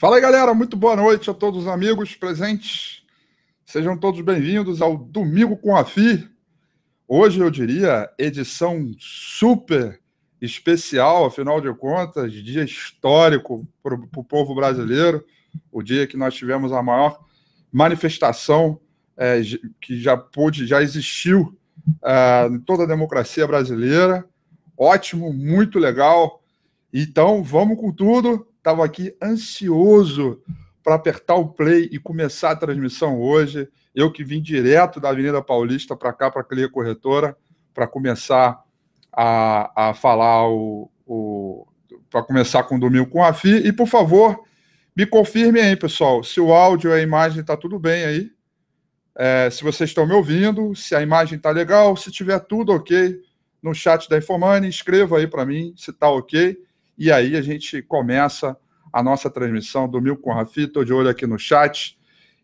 Fala aí, galera. Muito boa noite a todos os amigos presentes. Sejam todos bem-vindos ao Domingo com a FI. Hoje, eu diria, edição super especial, afinal de contas, dia histórico para o povo brasileiro. O dia que nós tivemos a maior manifestação é, que já pôde, já existiu é, em toda a democracia brasileira. Ótimo, muito legal. Então, vamos com tudo estava aqui ansioso para apertar o play e começar a transmissão hoje. Eu que vim direto da Avenida Paulista para cá, para a Cleia Corretora, para começar a, a falar o. o para começar com o domingo com a FI. E, por favor, me confirme aí, pessoal, se o áudio e a imagem está tudo bem aí. É, se vocês estão me ouvindo, se a imagem está legal, se tiver tudo ok no chat da Infomani, escreva aí para mim se está ok. E aí a gente começa a nossa transmissão do Mil com Rafi, estou de olho aqui no chat.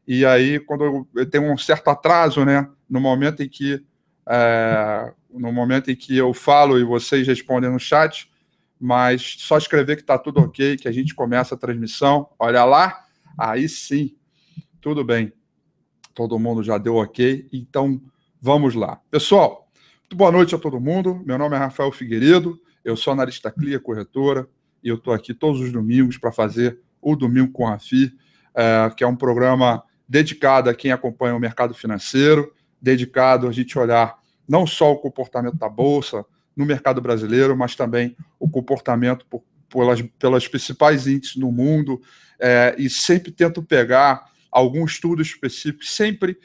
E aí, quando eu tenho um certo atraso, né? No momento em que é, no momento em que eu falo e vocês respondem no chat, mas só escrever que está tudo ok, que a gente começa a transmissão. Olha lá, aí sim, tudo bem. Todo mundo já deu ok, então vamos lá. Pessoal, boa noite a todo mundo. Meu nome é Rafael Figueiredo, eu sou analista CLIA corretora, e eu estou aqui todos os domingos para fazer o Domingo com a FI, é, que é um programa dedicado a quem acompanha o mercado financeiro, dedicado a gente olhar não só o comportamento da Bolsa no mercado brasileiro, mas também o comportamento por, pelas, pelas principais índices no mundo, é, e sempre tento pegar algum estudo específico, sempre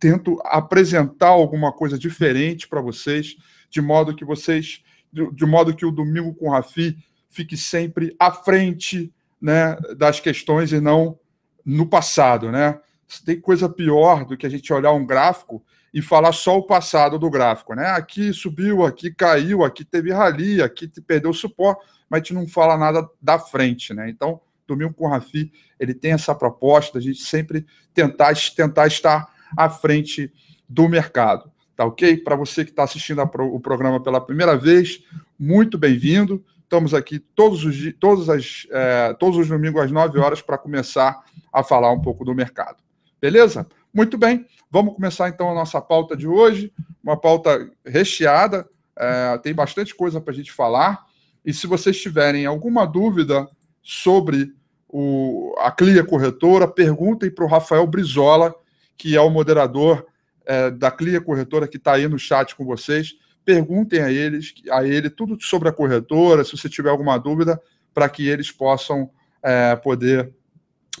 tento apresentar alguma coisa diferente para vocês, de modo que vocês, de, de modo que o Domingo com o Rafi fique sempre à frente né, das questões e não no passado. Né? Tem coisa pior do que a gente olhar um gráfico e falar só o passado do gráfico. Né? Aqui subiu, aqui caiu, aqui teve rali, aqui perdeu suporte, mas a gente não fala nada da frente. Né? Então, Domingo com o Rafi, ele tem essa proposta, a gente sempre tentar, tentar estar à frente do mercado. Tá ok? Para você que está assistindo pro, o programa pela primeira vez, muito bem-vindo. Estamos aqui todos os, todos as, é, todos os domingos às 9 horas para começar a falar um pouco do mercado. Beleza? Muito bem, vamos começar então a nossa pauta de hoje, uma pauta recheada, é, tem bastante coisa para a gente falar. E se vocês tiverem alguma dúvida sobre o, a Clia Corretora, perguntem para o Rafael Brizola, que é o moderador é, da Clia Corretora, que está aí no chat com vocês perguntem a eles, a ele tudo sobre a corretora, se você tiver alguma dúvida, para que eles possam é, poder,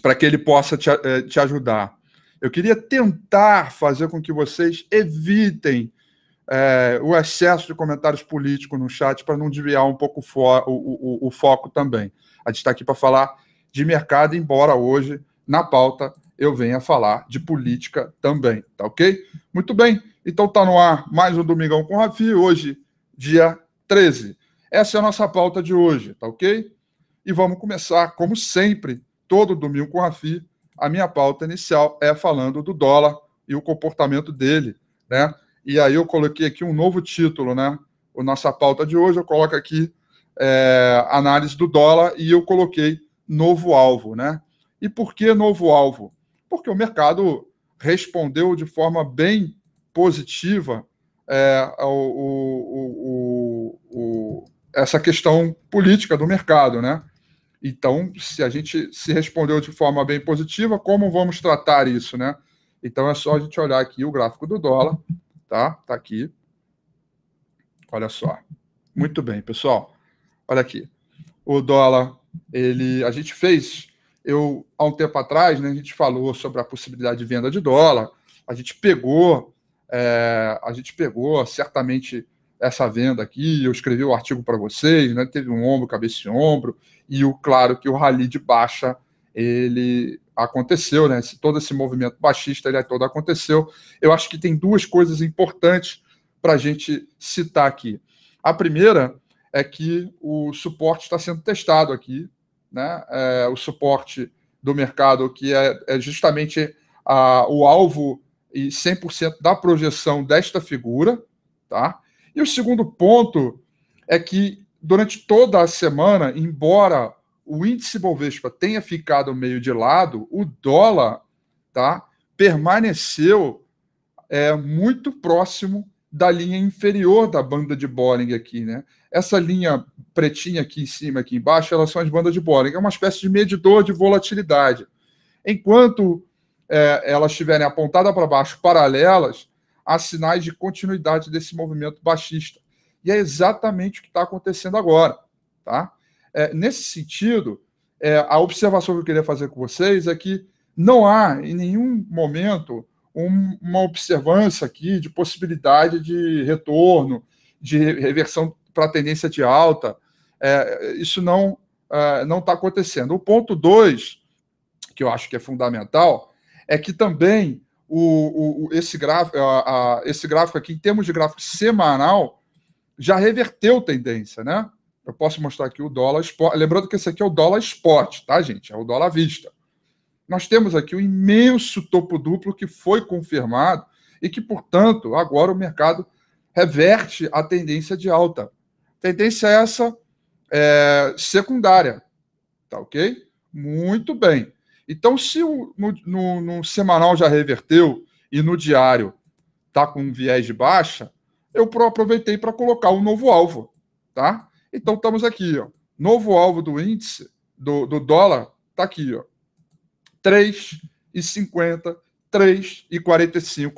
para que ele possa te, é, te ajudar. Eu queria tentar fazer com que vocês evitem é, o excesso de comentários políticos no chat para não desviar um pouco o, o, o, foco também. A gente está aqui para falar de mercado, embora hoje, na pauta, eu venha falar de política também, tá ok? Muito bem. Então tá no ar mais um Domingão com o Rafi, hoje, dia 13. Essa é a nossa pauta de hoje, tá ok? E vamos começar, como sempre, todo domingo com o Rafi. A minha pauta inicial é falando do dólar e o comportamento dele, né? E aí eu coloquei aqui um novo título, né? A nossa pauta de hoje, eu coloco aqui é, análise do dólar e eu coloquei novo alvo, né? E por que novo alvo? Porque o mercado respondeu de forma bem positiva é, o, o, o, essa questão política do mercado, né? Então, se a gente se respondeu de forma bem positiva, como vamos tratar isso, né? Então é só a gente olhar aqui o gráfico do dólar, tá? Tá aqui. Olha só. Muito bem, pessoal. Olha aqui. O dólar, ele a gente fez eu há um tempo atrás, né, a gente falou sobre a possibilidade de venda de dólar. A gente pegou é, a gente pegou certamente essa venda aqui, eu escrevi o um artigo para vocês, né? Teve um ombro, cabeça e ombro, e o claro que o rally de baixa ele aconteceu, né? Esse, todo esse movimento baixista ele é todo aconteceu. Eu acho que tem duas coisas importantes para a gente citar aqui. A primeira é que o suporte está sendo testado aqui, né? É, o suporte do mercado que é, é justamente a, o alvo e 100% da projeção desta figura, tá? E o segundo ponto é que durante toda a semana, embora o índice Bovespa tenha ficado meio de lado, o dólar, tá? Permaneceu é, muito próximo da linha inferior da banda de Bollinger aqui, né? Essa linha pretinha aqui em cima, aqui embaixo, elas são as bandas de Bollinger, é uma espécie de medidor de volatilidade. Enquanto é, elas estiverem apontadas para baixo, paralelas, há sinais de continuidade desse movimento baixista. E é exatamente o que está acontecendo agora. Tá? É, nesse sentido, é, a observação que eu queria fazer com vocês é que não há, em nenhum momento, um, uma observância aqui de possibilidade de retorno, de reversão para tendência de alta. É, isso não está é, acontecendo. O ponto 2, que eu acho que é fundamental, é que também o, o, esse, gráfico, a, a, esse gráfico aqui, em termos de gráfico semanal, já reverteu tendência, né? Eu posso mostrar aqui o dólar spot. Lembrando que esse aqui é o dólar spot, tá, gente? É o dólar à vista. Nós temos aqui um imenso topo duplo que foi confirmado e que, portanto, agora o mercado reverte a tendência de alta. Tendência essa é, secundária, tá ok? Muito bem. Então, se o, no, no, no semanal já reverteu e no diário está com um viés de baixa, eu aproveitei para colocar um novo alvo, tá? Então estamos aqui, ó. Novo alvo do índice do, do dólar tá aqui, ó. 3,50, 3,45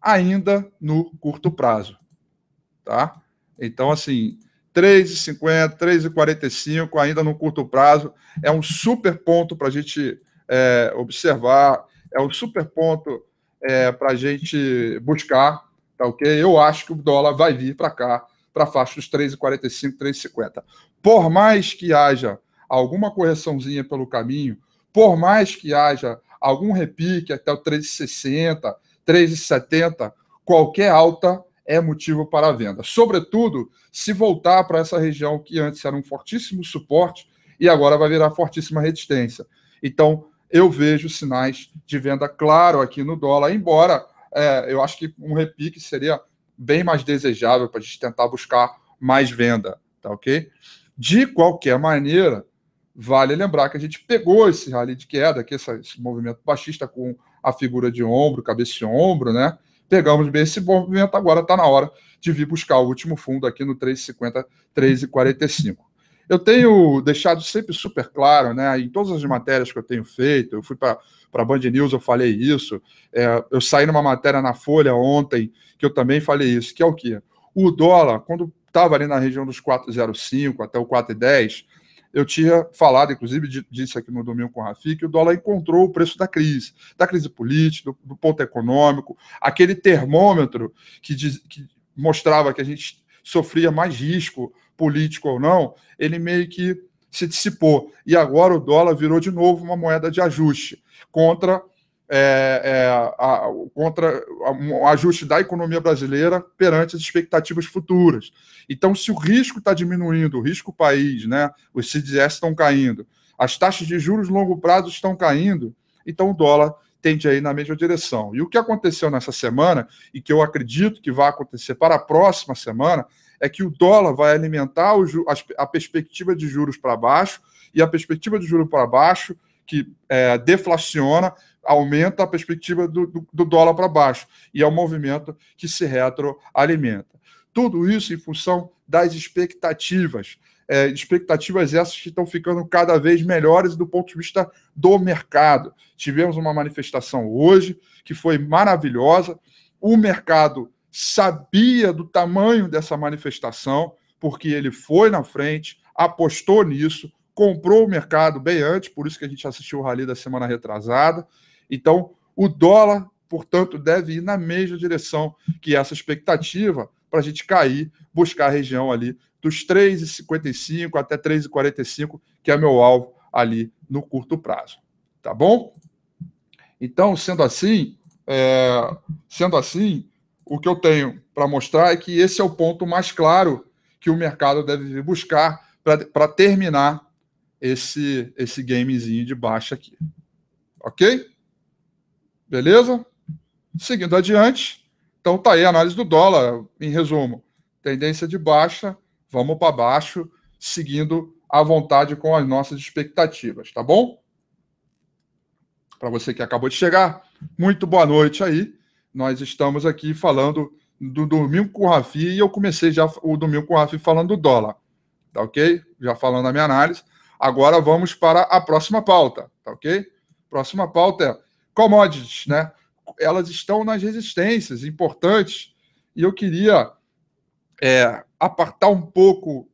ainda no curto prazo, tá? Então assim, 3,50, 3,45 ainda no curto prazo é um super ponto para a gente é, observar, é um super ponto é, para a gente buscar, tá ok? Eu acho que o dólar vai vir para cá, para a faixa dos 3,45, 3,50. Por mais que haja alguma correçãozinha pelo caminho, por mais que haja algum repique até o 3,60, 3,70, qualquer alta é motivo para a venda. Sobretudo se voltar para essa região que antes era um fortíssimo suporte e agora vai virar fortíssima resistência. Então, eu vejo sinais de venda claro aqui no dólar, embora é, eu acho que um repique seria bem mais desejável para a gente tentar buscar mais venda, tá ok? De qualquer maneira, vale lembrar que a gente pegou esse rally de queda, que esse, esse movimento baixista com a figura de ombro, cabeça e ombro, né? Pegamos bem esse movimento, agora está na hora de vir buscar o último fundo aqui no 3,50, 3,45. Eu tenho deixado sempre super claro, né, em todas as matérias que eu tenho feito, eu fui para a Band News, eu falei isso, é, eu saí numa matéria na Folha ontem, que eu também falei isso, que é o quê? O dólar, quando estava ali na região dos 4,05 até o 4,10, eu tinha falado, inclusive disse aqui no domingo com o Rafi, que o dólar encontrou o preço da crise, da crise política, do, do ponto econômico, aquele termômetro que, diz, que mostrava que a gente sofria mais risco político ou não, ele meio que se dissipou. E agora o dólar virou de novo uma moeda de ajuste contra, é, é, a, contra o ajuste da economia brasileira perante as expectativas futuras. Então, se o risco está diminuindo, o risco país, né, os CDS estão caindo, as taxas de juros longo prazo estão caindo, então o dólar tende aí na mesma direção. E o que aconteceu nessa semana, e que eu acredito que vai acontecer para a próxima semana, é que o dólar vai alimentar o, a perspectiva de juros para baixo, e a perspectiva de juros para baixo, que é, deflaciona, aumenta a perspectiva do, do, do dólar para baixo. E é um movimento que se retroalimenta. Tudo isso em função das expectativas. É, expectativas essas que estão ficando cada vez melhores do ponto de vista do mercado. Tivemos uma manifestação hoje que foi maravilhosa. O mercado sabia do tamanho dessa manifestação, porque ele foi na frente, apostou nisso, comprou o mercado bem antes, por isso que a gente assistiu o rally da semana retrasada. Então, o dólar, portanto, deve ir na mesma direção que essa expectativa para a gente cair, buscar a região ali dos 3,55 até 3,45, que é meu alvo ali no curto prazo. Tá bom? Então, sendo assim, é... sendo assim, o que eu tenho para mostrar é que esse é o ponto mais claro que o mercado deve buscar para terminar esse, esse gamezinho de baixa aqui. Ok? Beleza? Seguindo adiante, então tá aí a análise do dólar, em resumo. Tendência de baixa, vamos para baixo, seguindo à vontade com as nossas expectativas, tá bom? Para você que acabou de chegar, muito boa noite aí nós estamos aqui falando do domingo com o Rafi e eu comecei já o domingo com o Rafi falando do dólar. Tá ok? Já falando a minha análise. Agora vamos para a próxima pauta, tá ok? Próxima pauta é commodities, né? Elas estão nas resistências importantes e eu queria é, apartar um pouco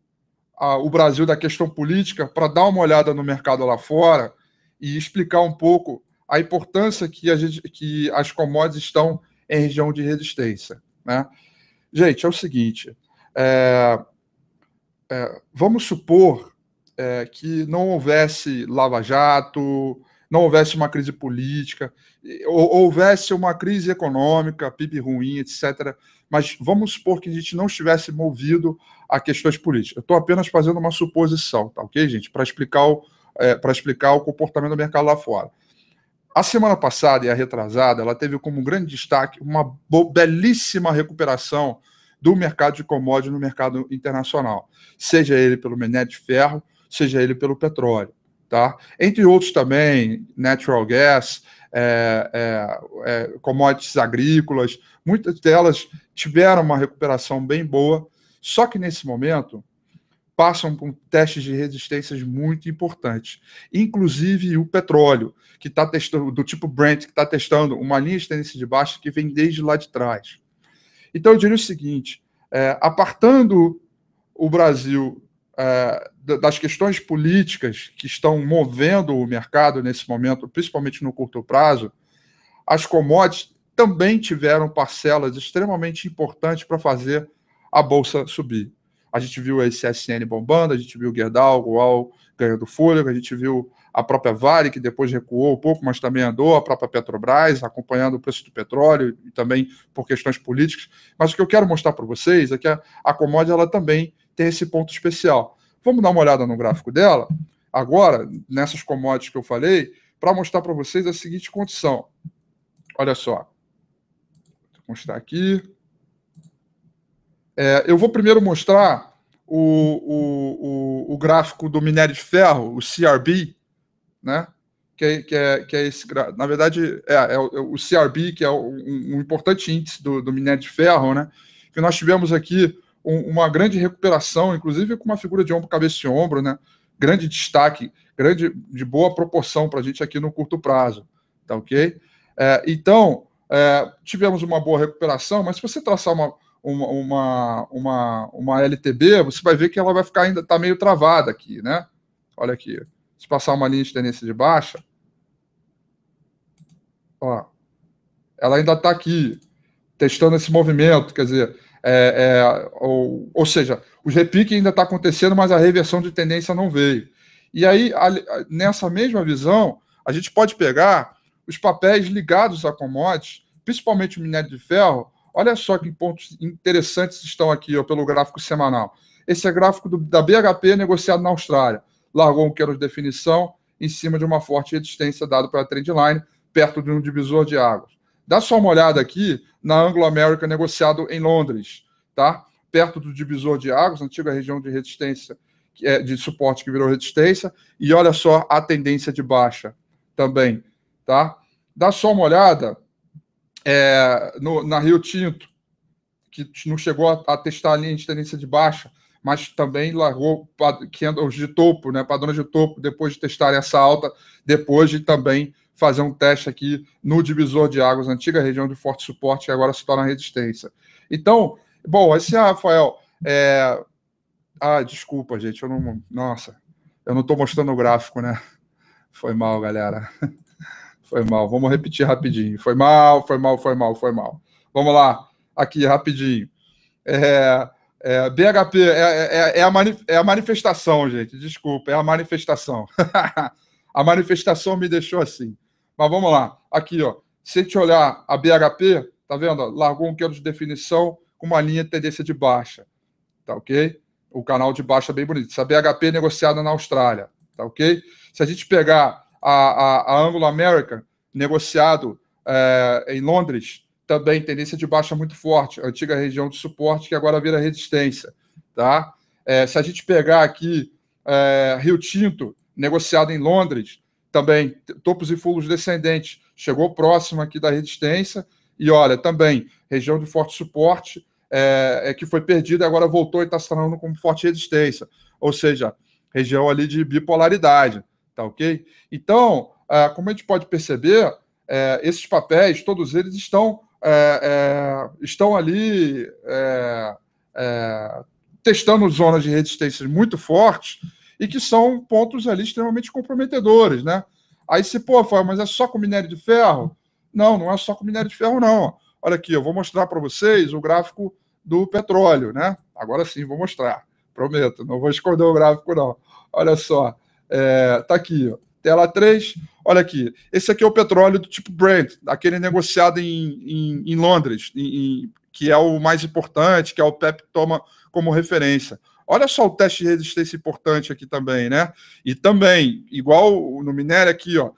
a, o Brasil da questão política para dar uma olhada no mercado lá fora e explicar um pouco a importância que, a gente, que as commodities estão em região de resistência. Né? Gente, é o seguinte: é, é, vamos supor é, que não houvesse lava-jato, não houvesse uma crise política, houvesse uma crise econômica, PIB ruim, etc. Mas vamos supor que a gente não estivesse movido a questões políticas. Eu estou apenas fazendo uma suposição, tá ok, gente? Para explicar, o, é, explicar o comportamento do mercado lá fora. A semana passada e a retrasada, ela teve como grande destaque uma belíssima recuperação do mercado de commodities no mercado internacional, seja ele pelo minério de ferro, seja ele pelo petróleo. Tá? Entre outros também, natural gas, é, é, é, commodities agrícolas, muitas delas tiveram uma recuperação bem boa, só que nesse momento passam por testes de resistências muito importantes. Inclusive o petróleo, que está testando, do tipo Brent, que está testando uma linha de tendência de baixa que vem desde lá de trás. Então eu diria o seguinte: é, apartando o Brasil é, das questões políticas que estão movendo o mercado nesse momento, principalmente no curto prazo, as commodities também tiveram parcelas extremamente importantes para fazer a bolsa subir. A gente viu a SSN bombando, a gente viu o Gerdau, o Goal ganhando fôlego, a gente viu a própria Vale, que depois recuou um pouco, mas também andou, a própria Petrobras, acompanhando o preço do petróleo e também por questões políticas. Mas o que eu quero mostrar para vocês é que a, a commodity ela também tem esse ponto especial. Vamos dar uma olhada no gráfico dela, agora, nessas commodities que eu falei, para mostrar para vocês é a seguinte condição. Olha só. Vou mostrar aqui. É, eu vou primeiro mostrar o, o, o, o, gráfico do minério de ferro, o CRB, né? Que é, que é, que é esse Na verdade, é, é o, é CRB, que é um, um importante índice do, do, minério de ferro, né? Que nós tivemos aqui um, uma grande recuperação, inclusive com uma figura de ombro, cabeça e ombro, né? Grande destaque, grande de boa proporção para a gente aqui no curto prazo, tá ok? É, então, é, tivemos uma boa recuperação, mas se você traçar uma, uma, uma, uma, uma LTB, você vai ver que ela vai ficar ainda, tá meio travada aqui, né? Olha aqui. Se passar uma linha de tendência de baixa, ó, ela ainda está aqui, testando esse movimento, quer dizer, é, é, ou, ou seja, o repique ainda está acontecendo, mas a reversão de tendência não veio. E aí, a, a, nessa mesma visão, a gente pode pegar os papéis ligados a commodities, principalmente o minério de ferro, Olha só que pontos interessantes estão aqui ó, pelo gráfico semanal. Esse é gráfico do, da BHP negociado na Austrália. Largou um quero de definição em cima de uma forte resistência dada pela trendline, perto de um divisor de águas. Dá só uma olhada aqui na Anglo-América negociado em Londres, tá? Perto do divisor de águas, antiga região de resistência, é, de suporte que virou resistência, e olha só a tendência de baixa também, tá? Dá só uma olhada é, no, na Rio Tinto, que não chegou a, a testar a linha de tendência de baixa, mas também largou é os de topo, né, padrões de topo, depois de testar essa alta, depois de também fazer um teste aqui no divisor de águas, antiga região de forte suporte, que agora se torna resistência. Então, bom, esse é, Rafael, é... ah, desculpa, gente, eu não, nossa, eu não estou mostrando o gráfico, né? Foi mal, galera. Foi mal. Vamos repetir rapidinho. Foi mal, foi mal, foi mal, foi mal. Vamos lá, aqui rapidinho. É, é, BHP é é, é, é, a é a manifestação, gente. Desculpa, é a manifestação. a manifestação me deixou assim. Mas vamos lá. Aqui, ó. Se a gente olhar a BHP, tá vendo? largou um quilo de definição com uma linha de tendência de baixa. Tá ok? O canal de baixa é bem bonito. Essa BHP é negociada na Austrália. Tá ok? Se a gente pegar a, a, a Anglo-American, negociado é, em Londres, também tendência de baixa muito forte, antiga região de suporte que agora vira resistência. Tá? É, se a gente pegar aqui é, Rio Tinto, negociado em Londres, também topos e fulos descendentes, chegou próximo aqui da resistência, e olha, também região de forte suporte, é, que foi perdida, agora voltou e está se tornando como forte resistência, ou seja, região ali de bipolaridade. Tá ok? Então, é, como a gente pode perceber, é, esses papéis, todos eles estão, é, estão ali testando zonas de resistência muito fortes e que são pontos ali extremamente comprometedores, né? Aí se, pô, mas é só com minério de ferro? Não, não é só com minério de ferro, não. Olha aqui, eu vou mostrar para vocês o gráfico do petróleo, né? Agora sim, vou mostrar. Prometo, não vou esconder o gráfico, não. Olha só. É, tá aqui, ó. tela 3. Olha aqui, esse aqui é o petróleo do tipo Brent, aquele negociado em, em, em Londres, em, que é o mais importante, que é o PEP toma como referência. Olha só o teste de resistência importante aqui também, né? E também, igual no minério aqui, ó,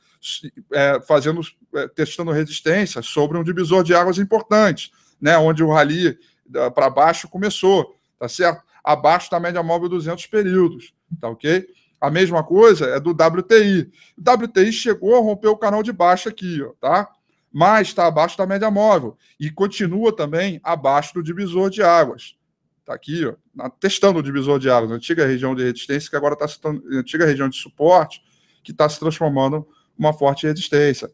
é, fazendo, é, testando resistência sobre um divisor de águas importante, né? Onde o rally para baixo começou, tá certo? Abaixo da média móvel 200 períodos, tá ok? A mesma coisa é do WTI. O WTI chegou a romper o canal de baixo aqui, ó, tá? Mas está abaixo da média móvel e continua também abaixo do divisor de águas. Está aqui, ó, testando o divisor de águas, antiga região de resistência, que agora está se antiga região de suporte, que está se transformando uma forte resistência.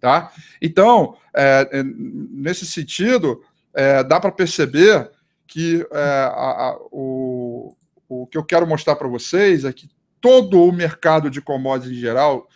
Tá? Então, é, é nesse sentido, é, dá para perceber que é, a, a, o o que eu quero mostrar para vocês é que todo o mercado de commodities em geral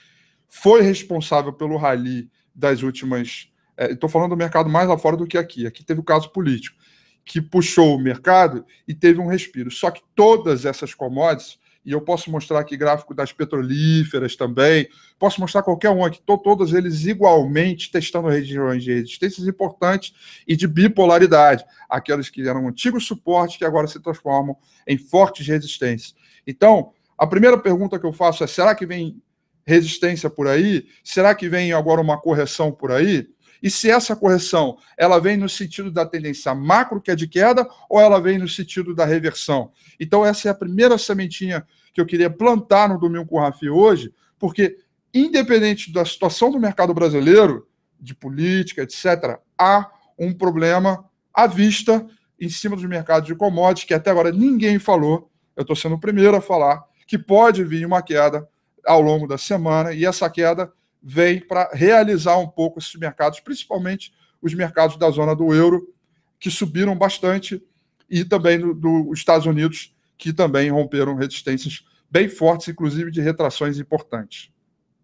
foi responsável pelo rally das últimas. Estou é, falando do mercado mais lá fora do que aqui. Aqui teve o caso político, que puxou o mercado e teve um respiro. Só que todas essas commodities e eu posso mostrar aqui gráfico das petrolíferas também, posso mostrar qualquer um aqui, tô, todos eles igualmente testando regiões de resistências importantes e de bipolaridade, aqueles que eram antigos suportes que agora se transformam em fortes resistências. Então, a primeira pergunta que eu faço é: será que vem resistência por aí? Será que vem agora uma correção por aí? e se essa correção ela vem no sentido da tendência macro, que é de queda, ou ela vem no sentido da reversão. Então, essa é a primeira sementinha que eu queria plantar no Domingo com o Rafi hoje, porque, independente da situação do mercado brasileiro, de política, etc., há um problema à vista em cima dos mercados de commodities, que até agora ninguém falou, eu estou sendo o primeiro a falar, que pode vir uma queda ao longo da semana, e essa queda vem para realizar um pouco esses mercados, principalmente os mercados da zona do euro, que subiram bastante, e também dos do Estados Unidos, que também romperam resistências bem fortes, inclusive de retrações importantes.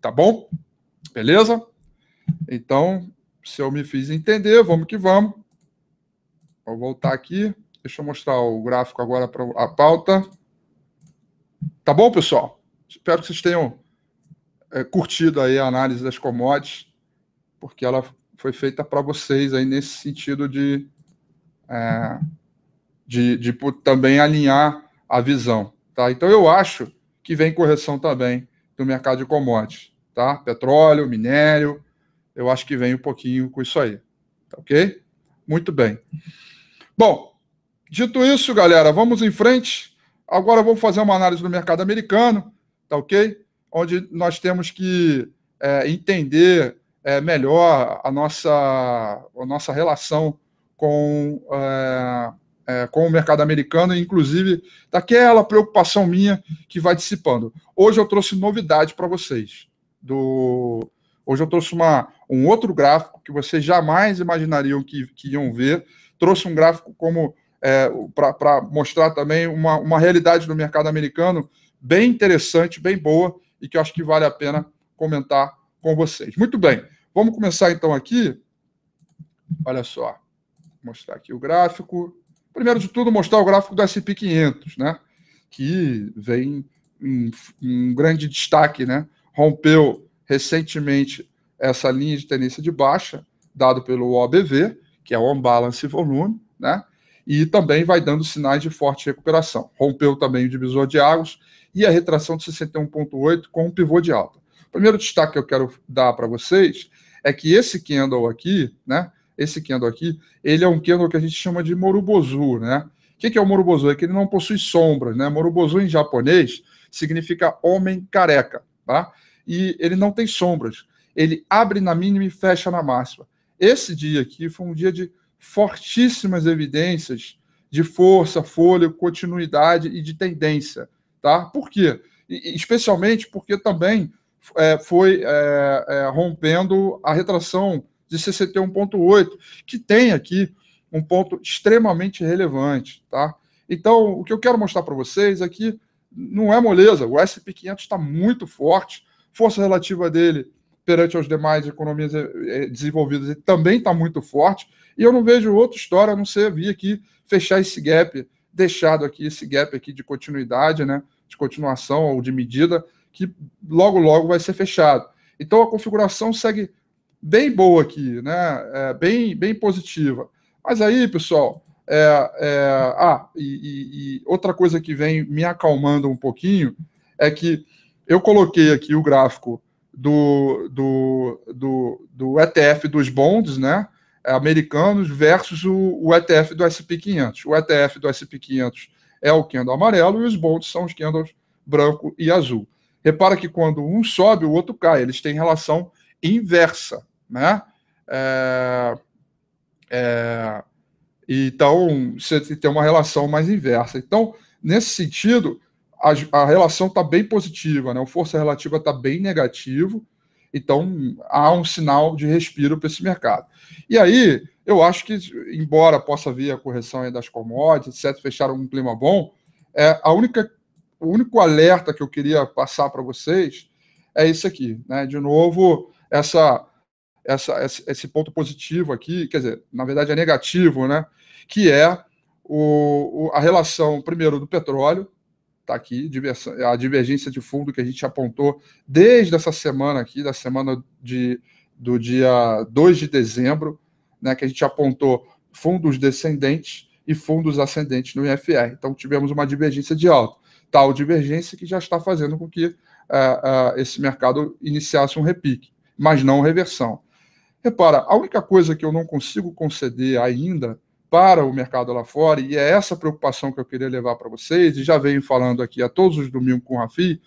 Tá bom? Beleza? Então, se eu me fiz entender, vamos que vamos. Vou voltar aqui. Deixa eu mostrar o gráfico agora para a pauta. Tá bom, pessoal? Espero que vocês tenham é, curtido aí a análise das commodities, porque ela foi feita para vocês aí nesse sentido de, é, de, de, também alinhar a visão. Tá? Então eu acho que vem correção também do mercado de commodities. Tá? Petróleo, minério, eu acho que vem um pouquinho com isso aí. Tá ok? Muito bem. Bom, dito isso, galera, vamos em frente. Agora vamos fazer uma análise do mercado americano, tá ok? onde nós temos que é, entender é, melhor a nossa, a nossa relação com, é, é, com o mercado americano, inclusive daquela preocupação minha que vai dissipando. Hoje eu trouxe novidade para vocês. Do... Hoje eu trouxe uma, um outro gráfico que vocês jamais imaginariam que, que iam ver. Trouxe um gráfico como é, para mostrar também uma, uma realidade do mercado americano bem interessante, bem boa, e que eu acho que vale a pena comentar com vocês. Muito bem, vamos começar então aqui. Olha só, vou mostrar aqui o gráfico. Primeiro de tudo, mostrar o gráfico do S&P 500, né? Que vem um, um grande destaque, né? Rompeu recentemente essa linha de tendência de baixa, dado pelo OBV, que é o On Balance Volume, né? E também vai dando sinais de forte recuperação. Rompeu também o divisor de águas e a retração de 61,8 com um pivô de alta. O primeiro destaque que eu quero dar para vocês é que esse candle aqui, né? Esse candle aqui, ele é um candle que a gente chama de Morubozu, né? O que, que é o Morubozu? É que ele não possui sombras, né? Morubozu em japonês significa homem careca, tá? E ele não tem sombras. Ele abre na mínima e fecha na máxima. Esse dia aqui foi um dia de fortíssimas evidências de força, folha, continuidade e de tendência. Tá? Por quê? especialmente porque também é, foi é, é, rompendo a retração de 61,8, que tem aqui um ponto extremamente relevante. Tá? Então, o que eu quero mostrar para vocês é que não é moleza, o SP 500 está muito forte, força relativa dele perante as demais economias é, é, desenvolvidas também está muito forte, e eu não vejo outra história a não ser vir aqui fechar esse gap deixado aqui esse gap aqui de continuidade, né, de continuação ou de medida, que logo logo vai ser fechado. Então a configuração segue bem boa aqui, né, é, bem, bem positiva. Mas aí, pessoal, é, é, ah, e, e, e outra coisa que vem me acalmando um pouquinho é que eu coloquei aqui o gráfico do, do, do, do ETF dos bonds, né? americanos versus o, o ETF do S&P 500. O ETF do S&P 500 é o candle amarelo e os bonds são os candles branco e azul. Repara que quando um sobe, o outro cai. Eles têm relação inversa, né? É, é, então, você tem uma relação mais inversa. Então, nesse sentido, a, a relação está bem positiva, né? O força relativa está bem negativo. Então, há um sinal de respiro para esse mercado. E aí, eu acho que, embora possa vir a correção das commodities, etc., fecharam um clima bom, é, a única, o único alerta que eu queria passar para vocês é esse aqui. Né? De novo, essa, essa, esse ponto positivo aqui, quer dizer, na verdade é negativo, né? que é o, o a relação, primeiro, do petróleo, está aqui a divergência de fundo que a gente apontou desde essa semana aqui, da semana de, do dia 2 de dezembro, né, que a gente apontou fundos descendentes e fundos ascendentes no IFR. Então tivemos uma divergência de alta, tal divergência que já está fazendo com que uh, uh, esse mercado iniciasse um repique, mas não reversão. Repara, a única coisa que eu não consigo conceder ainda para o mercado lá fora, e é essa preocupação que eu queria levar para vocês, e já venho falando aqui a todos os domingos com o Rafi,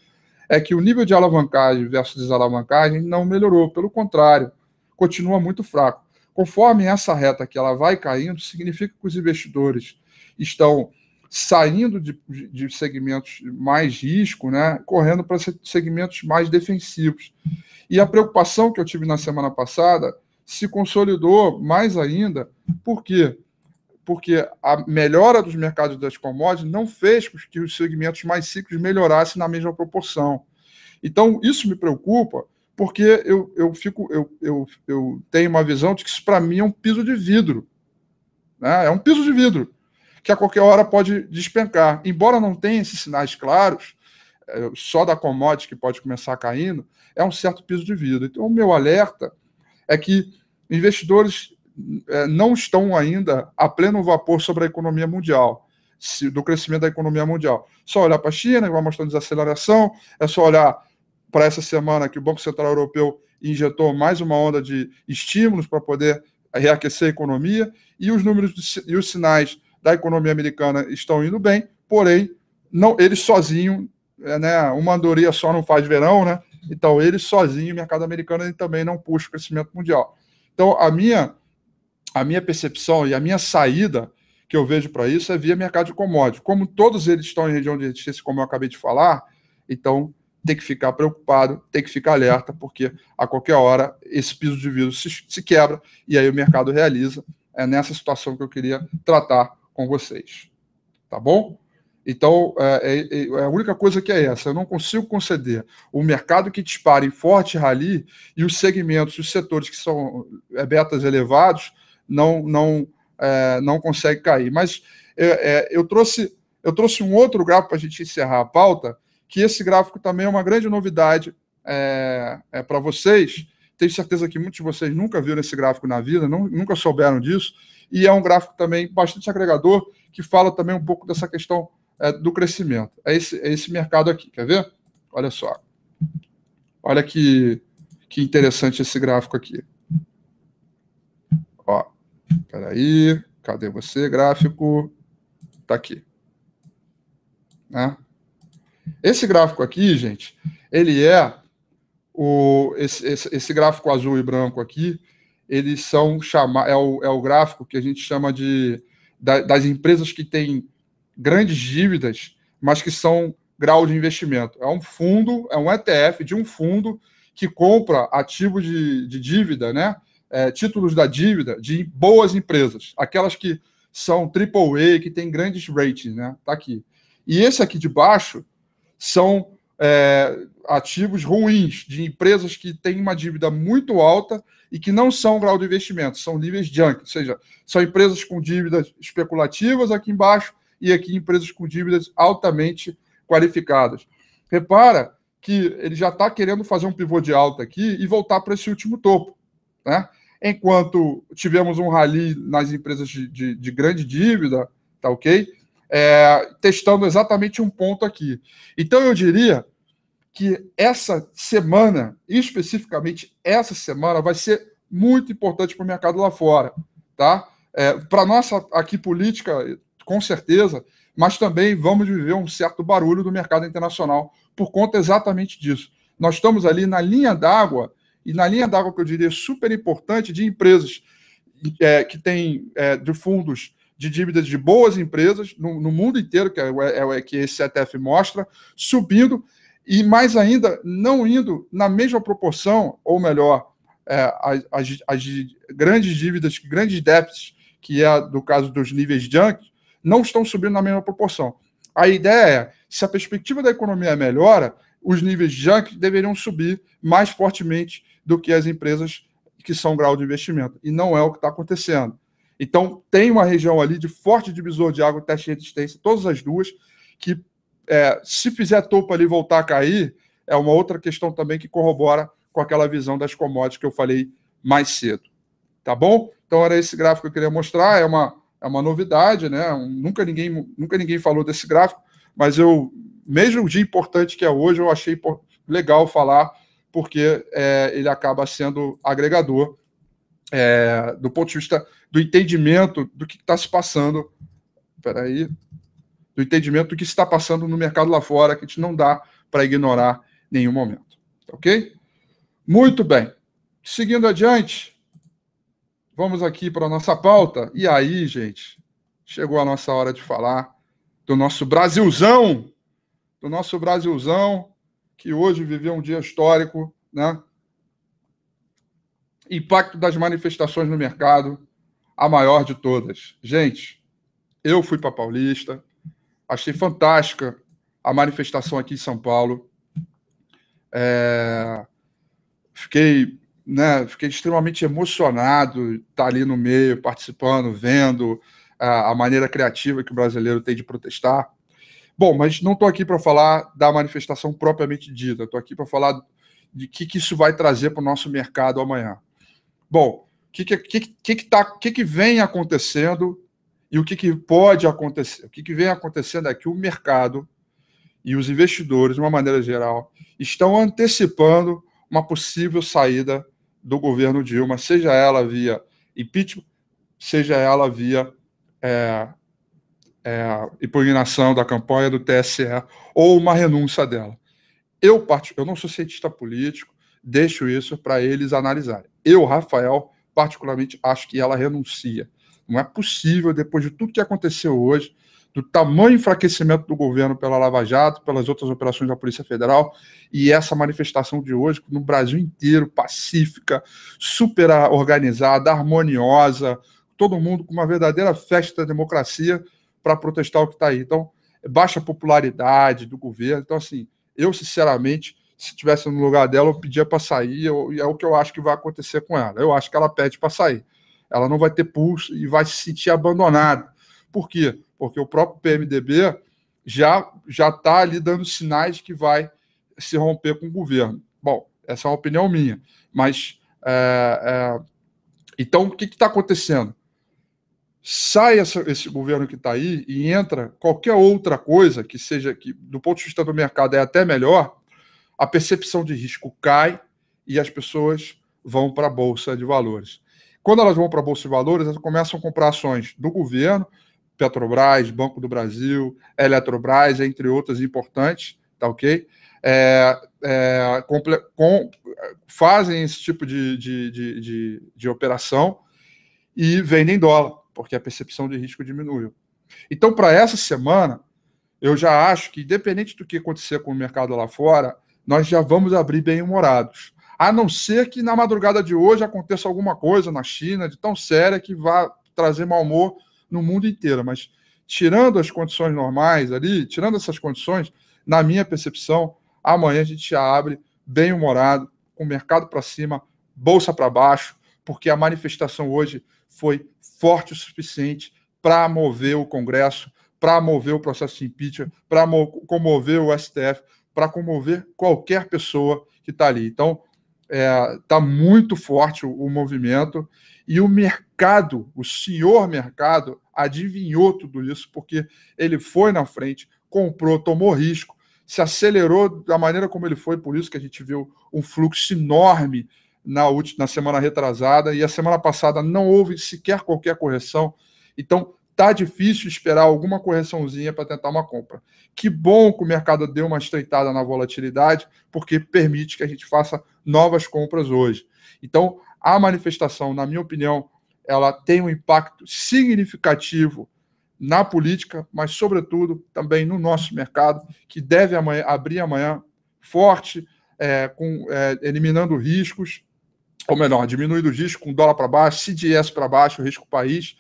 é que o nível de alavancagem versus desalavancagem não melhorou, pelo contrário, continua muito fraco. Conforme essa reta que ela vai caindo, significa que os investidores estão saindo de, de segmentos mais risco, né, correndo para segmentos mais defensivos. E a preocupação que eu tive na semana passada se consolidou mais ainda, por quê? porque a melhora dos mercados das commodities não fez com que os segmentos mais cíclicos melhorassem na mesma proporção. Então, isso me preocupa, porque eu, eu, fico, eu, eu, eu tenho uma visão de que isso, para mim, é um piso de vidro. Né? É um piso de vidro, que a qualquer hora pode despencar. Embora não tenha esses sinais claros, é, só da commodity que pode começar caindo, é um certo piso de vidro. Então, o meu alerta é que investidores é, não estão ainda a pleno vapor sobre a economia mundial, do crescimento da economia mundial. Só olhar para a China, que vai mostrando desaceleração, é só olhar para essa semana que o Banco Central Europeu injetou mais uma onda de estímulos para poder reaquecer a economia, e os números e os sinais da economia americana estão indo bem, porém, não eles sozinhos, é, né, uma andorinha só não faz verão, né? Então, eles sozinhos, o mercado americano ele também não puxa o crescimento mundial. Então, a minha a minha percepção e a minha saída que eu vejo para isso é via mercado de commodities. Como todos eles estão em região de resistência, como eu acabei de falar, então tem que ficar preocupado, tem que ficar alerta, porque a qualquer hora esse piso de vidro se, se quebra e aí o mercado realiza. É nessa situação que eu queria tratar com vocês. Tá bom? Então, é, é, é, é a única coisa que é essa. Eu não consigo conceder o mercado que dispare em forte rally e os segmentos, os setores que são é, betas elevados, não não é, não consegue cair. Mas é, é eu trouxe eu trouxe um outro gráfico para a gente encerrar a pauta, que esse gráfico também é uma grande novidade é, é para vocês. Tenho certeza que muitos de vocês nunca viram esse gráfico na vida, não, nunca souberam disso. E é um gráfico também bastante agregador, que fala também um pouco dessa questão do crescimento. É esse, é esse mercado aqui, quer ver? Olha só. Olha que, que interessante esse gráfico aqui. Ó. Peraí, cadê você, gráfico? Tá aqui. Né? Esse gráfico aqui, gente, ele é o, esse, esse, esse gráfico azul e branco aqui, eles são chama, é, o, é o gráfico que a gente chama de da, das empresas que têm grandes dívidas, mas que são grau de investimento. É um fundo, é um ETF de um fundo que compra ativo de, de dívida, né? é, títulos da dívida de boas empresas, aquelas que são AAA, que têm grandes ratings, né? Tá aqui. E esse aqui de baixo são é, ativos ruins, de empresas que têm uma dívida muito alta e que não são grau de investimento, são níveis junk, ou seja, são empresas com dívidas especulativas aqui embaixo e aqui empresas com dívidas altamente qualificadas. Repara que ele já está querendo fazer um pivô de alta aqui e voltar para esse último topo, né? enquanto tivemos um rally nas empresas de, de, de grande dívida, tá ok? É, testando exatamente um ponto aqui. Então eu diria que essa semana, especificamente essa semana, vai ser muito importante para o mercado lá fora, tá? É, para nossa aqui política, com certeza, mas também vamos viver um certo barulho do mercado internacional por conta exatamente disso. Nós estamos ali na linha d'água e na linha d'água que eu diria super importante de empresas é, que têm é, de fundos de dívidas de boas empresas no, no mundo inteiro, que é, é, é que esse ETF mostra, subindo e mais ainda não indo na mesma proporção, ou melhor, é, as, as, grandes dívidas, grandes déficits, que é do caso dos níveis junk, não estão subindo na mesma proporção. A ideia é, se a perspectiva da economia é melhora, os níveis junk deveriam subir mais fortemente do que as empresas que são grau de investimento. E não é o que está acontecendo. Então, tem uma região ali de forte divisor de água, teste de resistência, todas as duas, que é, se fizer topo ali voltar a cair, é uma outra questão também que corrobora com aquela visão das commodities que eu falei mais cedo. Tá bom? Então, era esse gráfico que eu queria mostrar. É uma, é uma novidade, né? Nunca ninguém, nunca ninguém falou desse gráfico, mas eu, mesmo o dia importante que é hoje, eu achei legal falar porque é, ele acaba sendo agregador é, do ponto de vista do entendimento do que está se passando. espera aí, Do entendimento do que está passando no mercado lá fora, que a gente não dá para ignorar em nenhum momento. Ok? Muito bem. Seguindo adiante, vamos aqui para a nossa pauta. E aí, gente, chegou a nossa hora de falar do nosso Brasilzão. Do nosso Brasilzão que hoje viveu um dia histórico, né? Impacto das manifestações no mercado, a maior de todas. Gente, eu fui para Paulista, achei fantástica a manifestação aqui em São Paulo. É... Fiquei, né, fiquei extremamente emocionado estar ali no meio, participando, vendo é, a maneira criativa que o brasileiro tem de protestar. Bom, mas não estou aqui para falar da manifestação propriamente dita, estou aqui para falar de que, que isso vai trazer para o nosso mercado amanhã. Bom, o que, que, que, que, tá, que, que vem acontecendo e o que, que pode acontecer? O que, que vem acontecendo é que o mercado e os investidores, de uma maneira geral, estão antecipando uma possível saída do governo Dilma, seja ela via impeachment, seja ela via é, é, impugnação da campanha do TSE ou uma renúncia dela. Eu, eu não sou cientista político, deixo isso para eles analisarem. Eu, Rafael, particularmente acho que ela renuncia. Não é possível, depois de tudo que aconteceu hoje, do tamanho enfraquecimento do governo pela Lava Jato, pelas outras operações da Polícia Federal e essa manifestação de hoje no Brasil inteiro, pacífica, super organizada, harmoniosa, todo mundo com uma verdadeira festa da democracia, para protestar o que está aí. Então, é baixa popularidade do governo. Então, assim, eu, sinceramente, se estivesse no lugar dela, eu pedia para sair, eu, e é o que eu acho que vai acontecer com ela. Eu acho que ela pede para sair. Ela não vai ter pulso e vai se sentir abandonada. Por quê? Porque o próprio PMDB já já está ali dando sinais de que vai se romper com o governo. Bom, essa é uma opinião minha. Mas, é, é... então, o que está acontecendo? sai essa, esse governo que está aí e entra qualquer outra coisa que seja que do ponto de vista do mercado é até melhor, a percepção de risco cai e as pessoas vão para a bolsa de valores. Quando elas vão para a bolsa de valores, elas começam a comprar ações do governo, Petrobras, Banco do Brasil, Eletrobras, entre outras importantes, tá ok? É, é, com, fazem esse tipo de, de, de, de, de operação e vendem dólar porque a percepção de risco diminuiu. Então, para essa semana, eu já acho que, independente do que acontecer com o mercado lá fora, nós já vamos abrir bem-humorados. A não ser que na madrugada de hoje aconteça alguma coisa na China de tão séria que vá trazer mau humor no mundo inteiro. Mas, tirando as condições normais ali, tirando essas condições, na minha percepção, amanhã a gente já abre bem-humorado, com o mercado para cima, bolsa para baixo, porque a manifestação hoje foi forte o suficiente para mover o Congresso, para mover o processo de impeachment, para comover o STF, para comover qualquer pessoa que está ali. Então, está é, tá muito forte o, o, movimento e o mercado, o senhor mercado, adivinhou tudo isso porque ele foi na frente, comprou, tomou risco, se acelerou da maneira como ele foi, por isso que a gente viu um fluxo enorme na, última, na semana retrasada, e a semana passada não houve sequer qualquer correção. Então, tá difícil esperar alguma correçãozinha para tentar uma compra. Que bom que o mercado deu uma estreitada na volatilidade, porque permite que a gente faça novas compras hoje. Então, a manifestação, na minha opinião, ela tem um impacto significativo na política, mas, sobretudo, também no nosso mercado, que deve amanhã, abrir amanhã forte, é, com, é, eliminando riscos ou melhor, diminuindo o risco com dólar para baixo, CDS para baixo, risco país,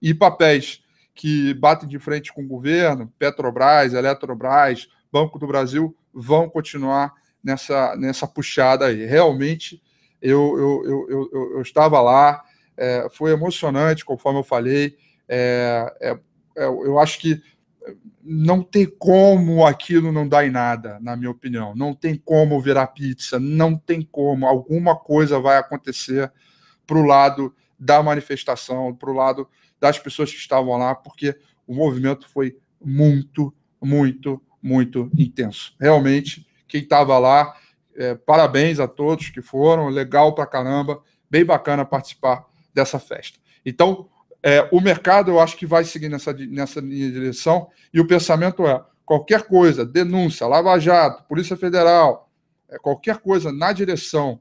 e papéis que batem de frente com o governo, Petrobras, Eletrobras, Banco do Brasil, vão continuar nessa, nessa puxada aí. Realmente, eu, eu, eu, eu, eu estava lá, é, foi emocionante, conforme eu falei. É, é, é eu acho que não tem como aquilo não dar em nada, na minha opinião. Não tem como virar pizza, não tem como. Alguma coisa vai acontecer para o lado da manifestação, para o lado das pessoas que estavam lá, porque o movimento foi muito, muito, muito intenso. Realmente, quem estava lá, é, parabéns a todos que foram, legal para caramba, bem bacana participar dessa festa. Então, é, o mercado eu acho que vai seguir nessa, nessa direção, e o pensamento é: qualquer coisa, denúncia, Lava Jato, Polícia Federal, é, qualquer coisa na direção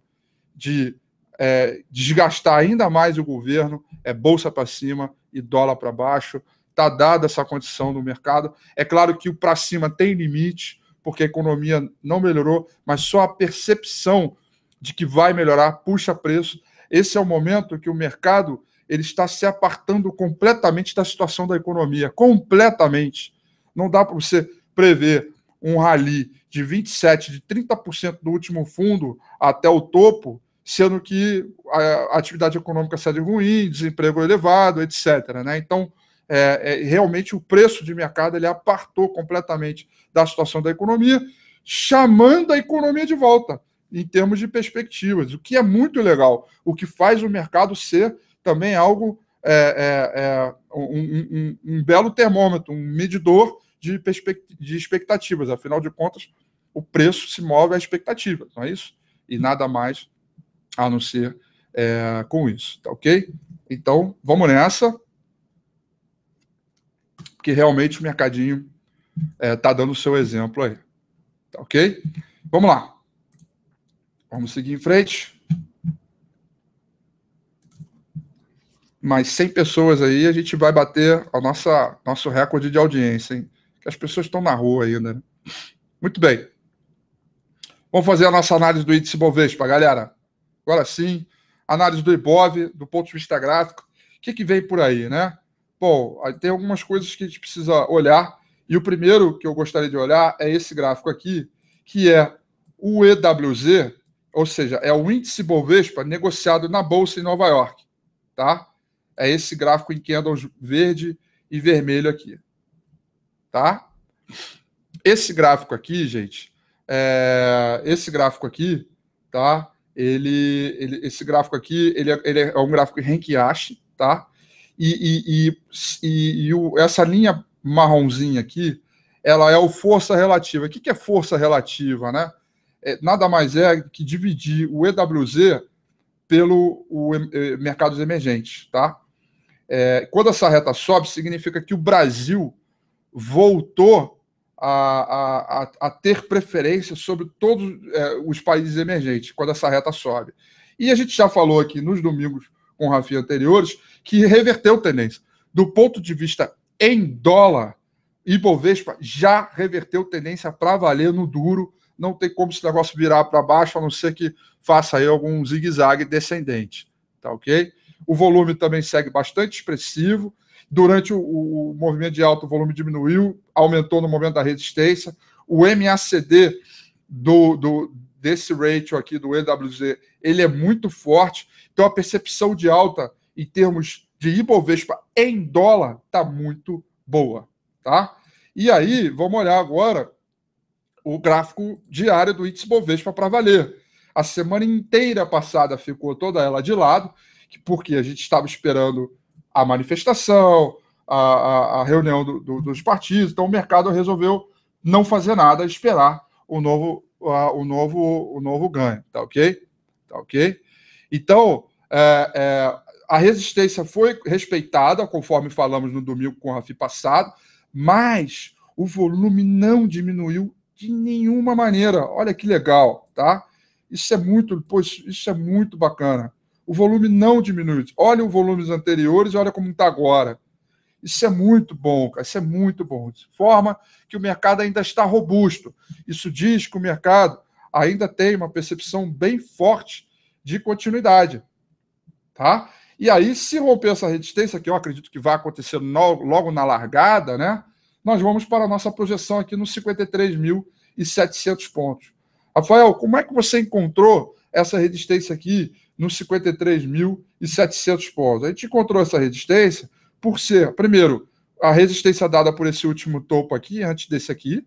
de é, desgastar ainda mais o governo, é bolsa para cima e dólar para baixo, está dada essa condição do mercado. É claro que o para cima tem limite, porque a economia não melhorou, mas só a percepção de que vai melhorar puxa preço. Esse é o momento que o mercado ele está se apartando completamente da situação da economia, completamente. Não dá para você prever um rally de 27, de 30% do último fundo até o topo, sendo que a atividade econômica segue ruim, desemprego elevado, etc. Né? Então, é, é, realmente o preço de mercado ele apartou completamente da situação da economia, chamando a economia de volta em termos de perspectivas, o que é muito legal, o que faz o mercado ser também algo, é, é, é um, um, um, belo termômetro, um medidor de, de expectativas. Afinal de contas, o preço se move à expectativa, não é isso? E nada mais a não ser é, com isso, tá ok? Então, vamos nessa, que realmente o mercadinho está é, tá dando o seu exemplo aí, tá ok? Vamos lá, vamos seguir em frente. mais 100 pessoas aí, a gente vai bater a nossa nosso recorde de audiência, hein? Que as pessoas estão na rua ainda. Né? Muito bem. Vamos fazer a nossa análise do índice Bovespa, galera. Agora sim, análise do Ibov, do ponto de vista gráfico. O que, que vem por aí, né? Bom, tem algumas coisas que a gente precisa olhar. E o primeiro que eu gostaria de olhar é esse gráfico aqui, que é o EWZ, ou seja, é o índice Bovespa negociado na Bolsa em Nova York, tá? É esse gráfico em candles verde e vermelho aqui. Tá? Esse gráfico aqui, gente, é... esse gráfico aqui, tá? Ele, ele, esse gráfico aqui, ele é, ele é um gráfico Renkiashi, tá? E, e, e, e o, essa linha marronzinha aqui, ela é o força relativa. O que, que é força relativa, né? É, nada mais é que dividir o EWZ pelo o, eh, mercados emergentes, tá? É, quando essa reta sobe, significa que o Brasil voltou a, a, a ter preferência sobre todos é, os países emergentes, quando essa reta sobe. E a gente já falou aqui nos domingos com o Rafinha anteriores que reverteu tendência. Do ponto de vista em dólar, Ibovespa já reverteu tendência para valer no duro. Não tem como esse negócio virar para baixo, a não ser que faça aí algum zigue-zague descendente. Tá ok? o volume também segue bastante expressivo. Durante o, o movimento de alta, o volume diminuiu, aumentou no momento da resistência. O MACD do, do, desse ratio aqui do EWZ, ele é muito forte. Então a percepção de alta em termos de Ibovespa em dólar está muito boa, tá? E aí, vamos olhar agora o gráfico diário do índice Bovespa para valer. A semana inteira passada ficou toda ela de lado que porque a gente estava esperando a manifestação, a, a, a reunião do, do, dos partidos, então o mercado resolveu não fazer nada, esperar o novo, a, o novo, o novo ganho, tá ok? Tá ok? Então, é, é, a resistência foi respeitada, conforme falamos no domingo com o Rafi passado, mas o volume não diminuiu de nenhuma maneira. Olha que legal, tá? Isso é muito, pois, isso é muito bacana o volume não diminui. Olha os volumes anteriores e olha como está agora. Isso é muito bom, cara. Isso é muito bom. De forma que o mercado ainda está robusto. Isso diz que o mercado ainda tem uma percepção bem forte de continuidade. Tá? E aí, se romper essa resistência, que eu acredito que vai acontecer logo na largada, né? Nós vamos para a nossa projeção aqui nos 53.700 pontos. Rafael, como é que você encontrou essa resistência aqui? nos 53.700 pontos. A gente encontrou essa resistência por ser, primeiro, a resistência dada por esse último topo aqui, antes desse aqui,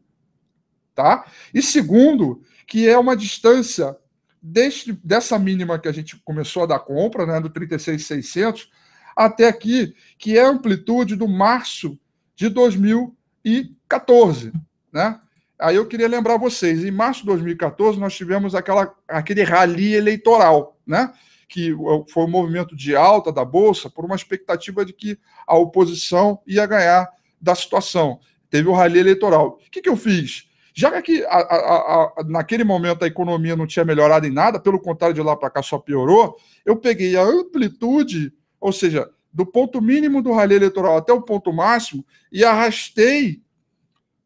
tá? E segundo, que é uma distância deste, dessa mínima que a gente começou a dar compra, né, do 36,600, até aqui, que é a amplitude do março de 2014, né? Aí eu queria lembrar vocês, em março de 2014 nós tivemos aquela, aquele rally eleitoral, né? que foi um movimento de alta da Bolsa por uma expectativa de que a oposição ia ganhar da situação. Teve o rally eleitoral. O que, que eu fiz? Já que a, a, a, naquele momento a economia não tinha melhorado em nada, pelo contrário, de lá para cá só piorou, eu peguei a amplitude, ou seja, do ponto mínimo do rally eleitoral até o ponto máximo, e arrastei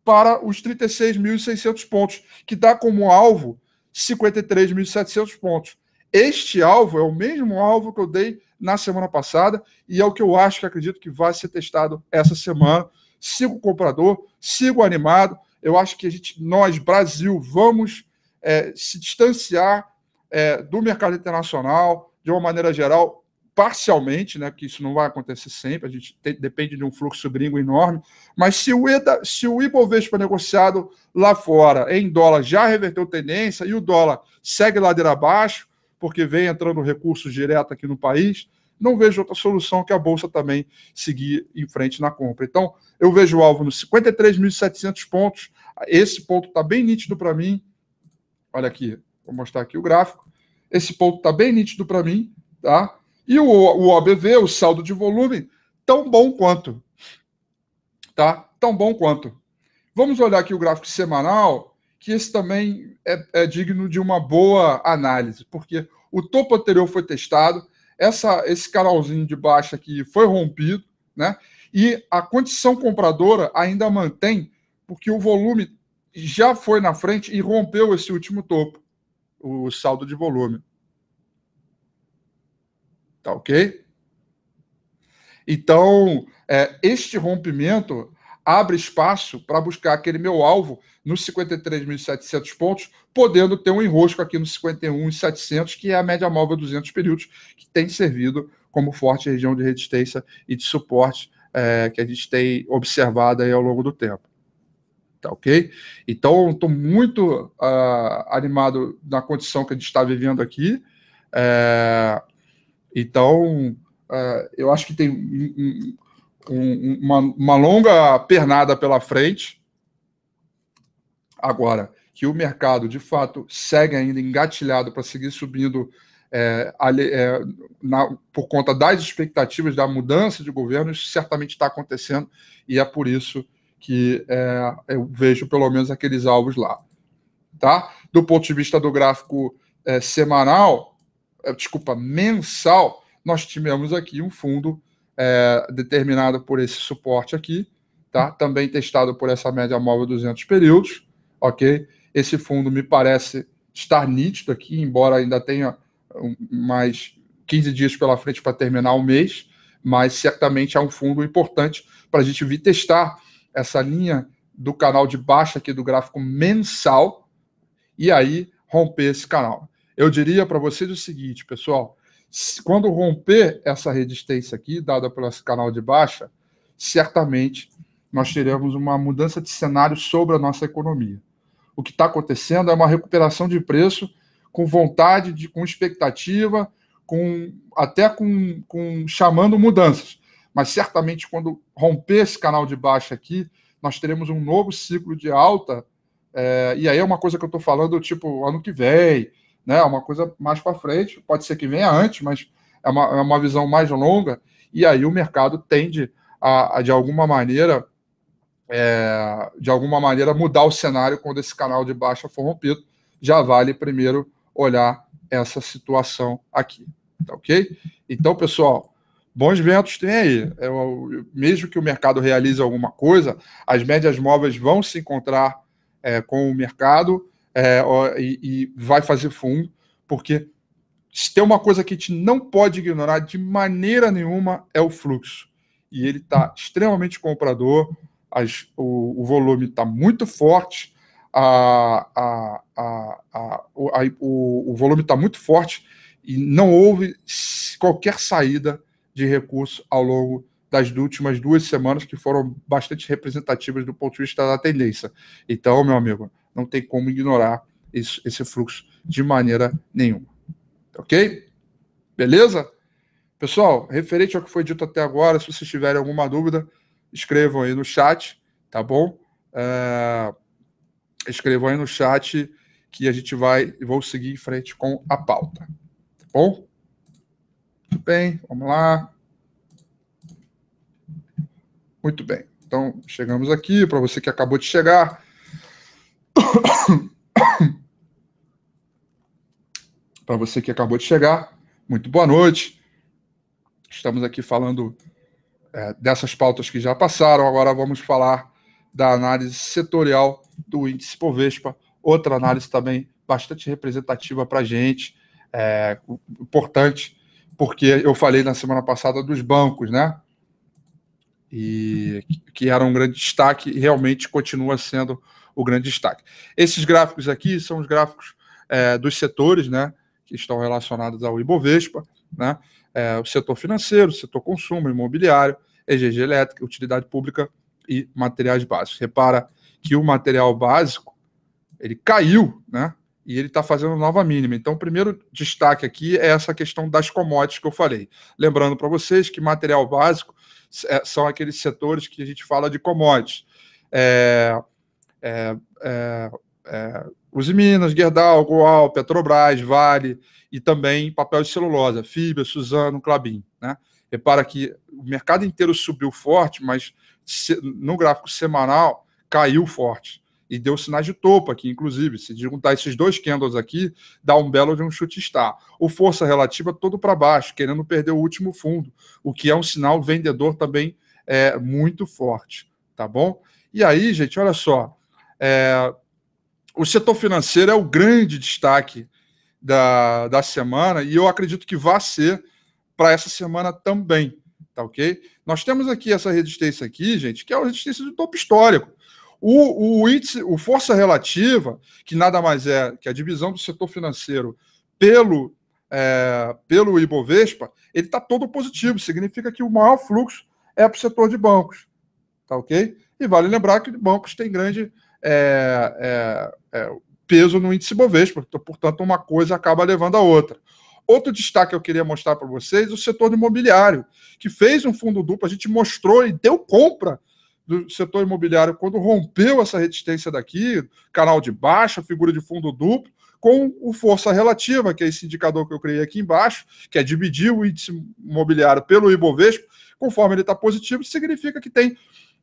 para os 36.600 pontos, que dá como alvo 53.700 pontos. Este alvo é o mesmo alvo que eu dei na semana passada e é o que eu acho que acredito que vai ser testado essa semana. Sigo comprador, sigo animado. Eu acho que a gente, nós, Brasil, vamos é, se distanciar é, do mercado internacional de uma maneira geral parcialmente, né, porque isso não vai acontecer sempre, a gente tem, depende de um fluxo gringo enorme, mas se o, EDA, se o Ibovespa negociado lá fora em dólar já reverteu tendência e o dólar segue ladeira abaixo, porque vem entrando recursos direto aqui no país, não vejo outra solução que a Bolsa também seguir em frente na compra. Então, eu vejo o alvo nos 53.700 pontos, esse ponto está bem nítido para mim, olha aqui, vou mostrar aqui o gráfico, esse ponto está bem nítido para mim, tá? E o, o OBV, o saldo de volume, tão bom quanto. Tá? Tão bom quanto. Vamos olhar aqui o gráfico semanal, que esse também é, é digno de uma boa análise, porque o topo anterior foi testado, essa, esse canalzinho de baixa aqui foi rompido, né? E a condição compradora ainda mantém, porque o volume já foi na frente e rompeu esse último topo, o saldo de volume. Tá ok? Então, é, este rompimento abre espaço para buscar aquele meu alvo nos 53.700 pontos, podendo ter um enrosco aqui nos 51.700, que é a média móvel 200 períodos, que tem servido como forte região de resistência e de suporte é, que a gente tem observado aí ao longo do tempo. Tá ok? Então, estou muito uh, animado na condição que a gente está vivendo aqui. É, então, é, eu acho que tem um, um, uma, uma longa pernada pela frente. Agora, que o mercado, de fato, segue ainda engatilhado para seguir subindo é, é, na, por conta das expectativas da mudança de governo, isso certamente está acontecendo e é por isso que é, eu vejo pelo menos aqueles alvos lá. Tá? Do ponto de vista do gráfico é, semanal, eh, desculpa, mensal, nós tivemos aqui um fundo é, determinado por esse suporte aqui, tá? Também testado por essa média móvel 200 períodos, ok? Esse fundo me parece estar nítido aqui, embora ainda tenha mais 15 dias pela frente para terminar o mês, mas certamente é um fundo importante para a gente vir testar essa linha do canal de baixa aqui do gráfico mensal e aí romper esse canal. Eu diria para vocês o seguinte, pessoal: quando romper essa resistência aqui, dada pelo canal de baixa, certamente nós teremos uma mudança de cenário sobre a nossa economia. O que está acontecendo é uma recuperação de preço com vontade, de, com expectativa, com até com, com chamando mudanças. Mas certamente quando romper esse canal de baixa aqui, nós teremos um novo ciclo de alta. É, e aí é uma coisa que eu estou falando, tipo, ano que vem, né? É uma coisa mais para frente, pode ser que venha antes, mas é uma, é uma visão mais longa, e aí o mercado tende a, a de alguma maneira, é, de alguma maneira, mudar o cenário quando esse canal de baixa for rompido. Já vale primeiro olhar essa situação aqui. Tá ok? Então, pessoal, bons ventos tem aí. Eu, é mesmo que o mercado realize alguma coisa, as médias móveis vão se encontrar é, com o mercado é, ó, e, e, vai fazer fundo, porque se tem uma coisa que a gente não pode ignorar de maneira nenhuma é o fluxo. E ele está extremamente comprador, as, o, o volume está muito forte, a, a, a, o, o volume está muito forte e não houve qualquer saída de recurso ao longo das últimas duas semanas que foram bastante representativas do ponto de vista da tendência. Então, meu amigo, não tem como ignorar esse, esse fluxo de maneira nenhuma. Ok? Beleza? Pessoal, referente ao que foi dito até agora, se vocês tiverem alguma dúvida, escrevam aí no chat, tá bom? É... Escrevam aí no chat que a gente vai e vou seguir em frente com a pauta. Tá bom? Muito bem, vamos lá. Muito bem. Então, chegamos aqui. Para você que acabou de chegar, Para você que acabou de chegar, muito boa noite. Estamos aqui falando é, dessas pautas que já passaram. Agora vamos falar da análise setorial do índice Povespa, outra análise também bastante representativa para a gente, é, importante, porque eu falei na semana passada dos bancos, né? E que era um grande destaque e realmente continua sendo o grande destaque. Esses gráficos aqui são os gráficos é, dos setores, né? Que estão relacionados ao Ibovespa, né? É, o setor financeiro, o setor consumo, imobiliário, EGG elétrica, utilidade pública e materiais básicos. Repara que o material básico ele caiu, né? E ele está fazendo nova mínima. Então, o primeiro destaque aqui é essa questão das commodities que eu falei. Lembrando para vocês que material básico é, são aqueles setores que a gente fala de commodities. É, é, é, é, Usiminas, Gerdau, Goal, Petrobras, Vale e também papel de celulose, Fibra, Suzano, Clabin. Né? Repara que o mercado inteiro subiu forte, mas no gráfico semanal caiu forte e deu sinais de topo aqui, inclusive. Se juntar esses dois candles aqui, dá um belo de um chute está. O força relativa todo para baixo, querendo perder o último fundo, o que é um sinal vendedor também é muito forte, tá bom? E aí, gente, olha só, é, o setor financeiro é o grande destaque da, da semana e eu acredito que vai ser para essa semana também, tá ok? Nós temos aqui essa resistência aqui, gente, que é a resistência do topo histórico. O, o, índice, o força relativa, que nada mais é que a divisão do setor financeiro pelo, é, pelo Ibovespa, ele está todo positivo, significa que o maior fluxo é para o setor de bancos, tá ok? E vale lembrar que bancos têm grande é, é, é, peso no índice Bovespa. Então, portanto, uma coisa acaba levando a outra. Outro destaque que eu queria mostrar para vocês é o setor imobiliário, que fez um fundo duplo, a gente mostrou e deu compra do setor imobiliário quando rompeu essa resistência daqui, canal de baixa, figura de fundo duplo, com o força relativa, que é esse indicador que eu criei aqui embaixo, que é dividir o índice imobiliário pelo Ibovespa, conforme ele está positivo, significa que tem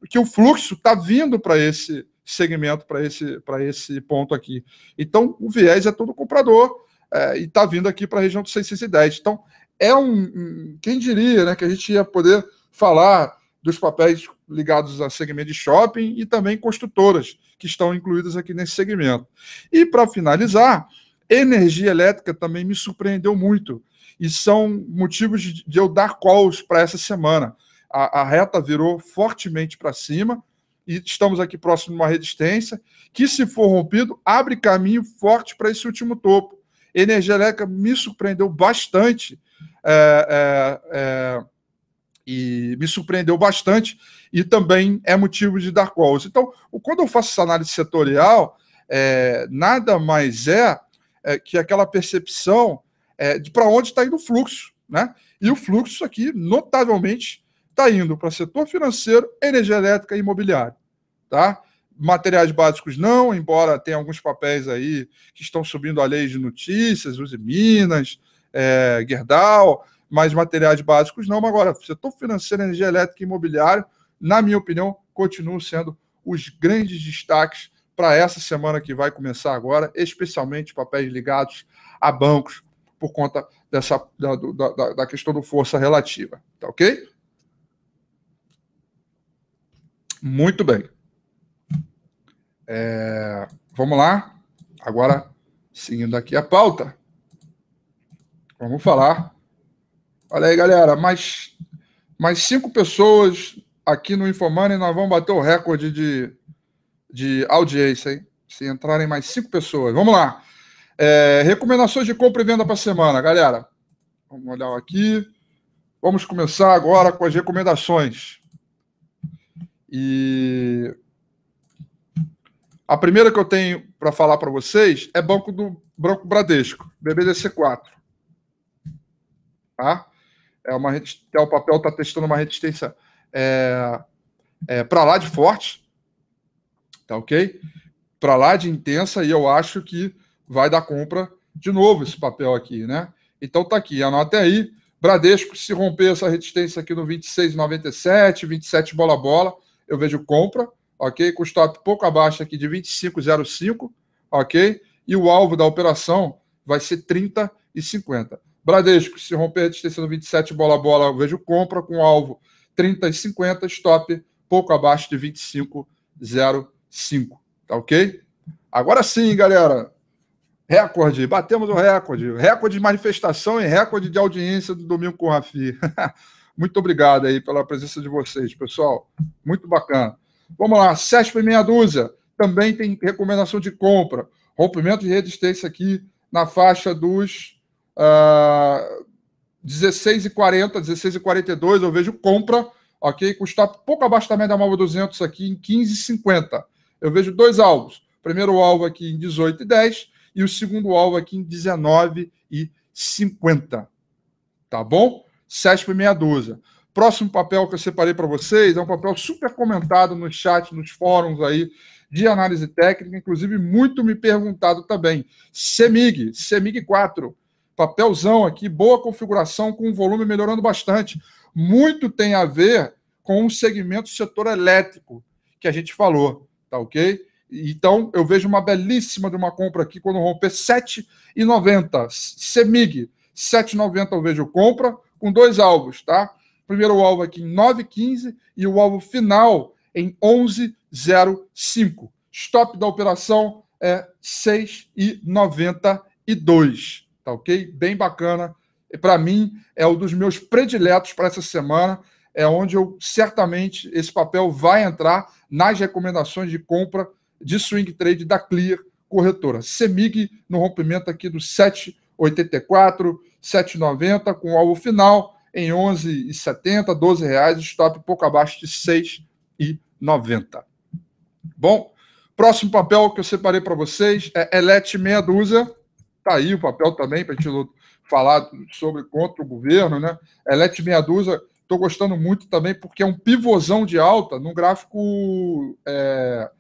que o fluxo está vindo para esse segmento, para esse, esse ponto aqui. Então, o viés é todo comprador é, e está vindo aqui para a região dos 610. Então, é um, Quem diria né, que a gente ia poder falar dos papéis ligados a segmento de shopping e também construtoras que estão incluídas aqui nesse segmento. E para finalizar, energia elétrica também me surpreendeu muito e são motivos de, de eu dar calls para essa semana a, a reta virou fortemente para cima e estamos aqui próximo de uma resistência, que se for rompido, abre caminho forte para esse último topo. Energia elétrica me surpreendeu bastante é, é, é, e me surpreendeu bastante e também é motivo de dar calls. Então, quando eu faço essa análise setorial, é, nada mais é, é, que aquela percepção é, de para onde está indo o fluxo, né? E o fluxo aqui, notavelmente, está indo para setor financeiro, energia elétrica e imobiliário. Tá? Materiais básicos não, embora tenha alguns papéis aí que estão subindo a lei de notícias, Use Minas, é, Gerdau, mas materiais básicos não. Mas agora, setor financeiro, energia elétrica e imobiliário, na minha opinião, continuam sendo os grandes destaques para essa semana que vai começar agora, especialmente papéis ligados a bancos, por conta dessa da, da, da questão do força relativa. Tá ok? Muito bem. É, vamos lá. Agora, seguindo aqui a pauta, vamos falar. Olha aí, galera, mais, mais cinco pessoas aqui no informante nós vamos bater o recorde de, de audiência, hein? Se entrarem mais cinco pessoas. Vamos lá. É, recomendações de compra e venda para semana, galera. Vamos olhar aqui. Vamos começar agora com as recomendações. E a primeira que eu tenho para falar para vocês é Banco do Banco Bradesco, BBDC4. Tá? É uma é o papel está testando uma resistência é, é, para lá de forte, tá ok? Para lá de intensa e eu acho que vai dar compra de novo esse papel aqui, né? Então tá aqui, anote aí. Bradesco, se romper essa resistência aqui no 26,97, 27 bola bola, eu vejo compra, ok? stop pouco abaixo aqui de 25,05, ok? E o alvo da operação vai ser 30 e 50. Bradesco, se romper a resistência do 27 bola a bola, eu vejo compra com alvo 30 e 50, stop pouco abaixo de 25,05, tá ok? Agora sim, galera. Recorde, batemos o recorde. Recorde de manifestação e recorde de audiência do domingo com o Rafi. Muito obrigado aí pela presença de vocês, pessoal. Muito bacana. Vamos lá, e meia dúzia. Também tem recomendação de compra. Rompimento de resistência aqui na faixa dos uh, 16,40, 16,42. Eu vejo compra, ok? Custa pouco abaixo da média 200 aqui em 15,50. Eu vejo dois alvos. Primeiro alvo aqui em 18,10 e o segundo alvo aqui em 19,50. Tá bom? CESP meia dúzia. Próximo papel que eu separei para vocês é um papel super comentado no chat, nos fóruns aí de análise técnica, inclusive muito me perguntado também. CEMIG, CEMIG 4, papelzão aqui, boa configuração com volume melhorando bastante. Muito tem a ver com o segmento setor elétrico que a gente falou, tá ok? Então, eu vejo uma belíssima de uma compra aqui quando romper R$ 7,90. CEMIG, 7,90 eu vejo compra, com dois alvos, tá? O primeiro alvo aqui em 9,15 e o alvo final em 11,05. Stop da operação é 6,92, tá ok? Bem bacana. Para mim, é um dos meus prediletos para essa semana. É onde eu certamente esse papel vai entrar nas recomendações de compra de swing trade da Clear corretora. Semig no rompimento aqui do 784, 7,90 com alvo final em 11,70, 12 reais, stop pouco abaixo de 6,90. Bom, próximo papel que eu separei para vocês é Elete Meia Dúzia. Tá aí o papel também para a gente falar sobre contra o governo, né? Elete Meia Dúzia, estou gostando muito também porque é um pivôzão de alta no gráfico é,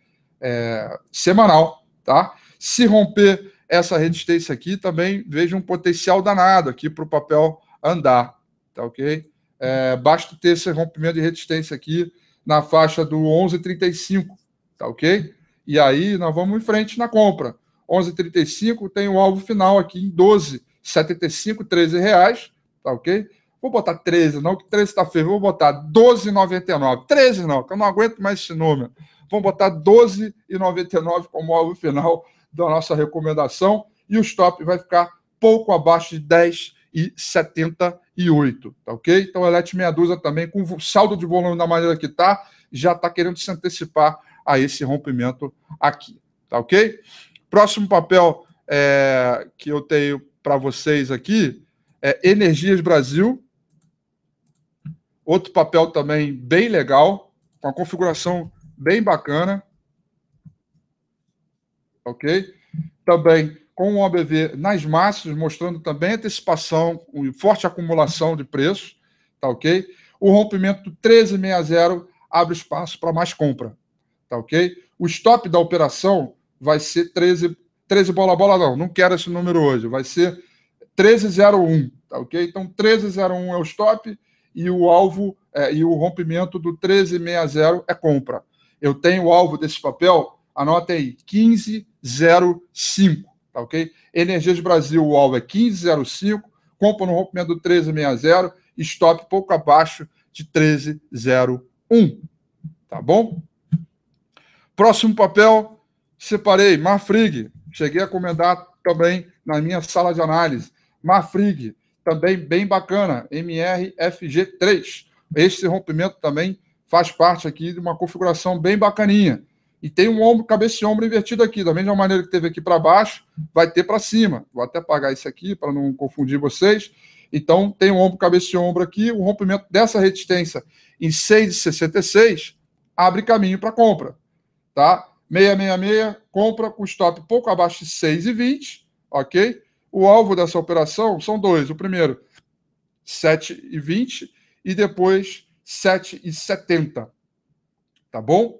é, semanal, tá? Se romper essa resistência aqui também vejo um potencial danado aqui para o papel andar, tá ok? É, basta ter esse rompimento de resistência aqui na faixa do 11,35, tá ok? E aí nós vamos em frente na compra. 11,35 tem o um alvo final aqui em 12,75, 13 reais, tá ok? Vou botar 13 não, que 13 está feio, vou botar 12,99. 13 não, que eu não aguento mais esse número. Vamos botar 12,99 como alvo final da nossa recomendação e o stop vai ficar pouco abaixo de 10,78, e tá ok? Então a Let meia dúzia também com o saldo de volume da maneira que está já está querendo se antecipar a esse rompimento aqui, tá ok? Próximo papel é, que eu tenho para vocês aqui é Energias Brasil, outro papel também bem legal, com a configuração bem bacana, ok? Também com o OBV nas massas, mostrando também antecipação, e forte acumulação de preço, tá ok? O rompimento do 1360 abre espaço para mais compra, tá ok? O stop da operação vai ser 13, 13 bola bola não, não quero esse número hoje, vai ser 1301, tá ok? Então 1301 é o stop e o alvo é, e o rompimento do 1360 é compra. Eu tenho o alvo desse papel, anota aí, 15 15,05, tá ok? Energias Brasil, o alvo é 15,05, compra no rompimento do 13,60, stop pouco abaixo de 13,01, tá bom? Próximo papel, separei, Marfrig, cheguei a comentar também na minha sala de análise, Marfrig, também bem bacana, MRFG3, esse rompimento também faz parte aqui de uma configuração bem bacaninha. E tem um ombro, cabeça e ombro invertido aqui. Da mesma maneira que teve aqui para baixo, vai ter para cima. Vou até apagar isso aqui para não confundir vocês. Então, tem um ombro, cabeça e ombro aqui. O rompimento dessa resistência em 6,66 abre caminho para compra. Tá? 666, compra com stop pouco abaixo de 6,20, ok? O alvo dessa operação são dois. O primeiro, 7,20 e depois 7,70. Tá bom?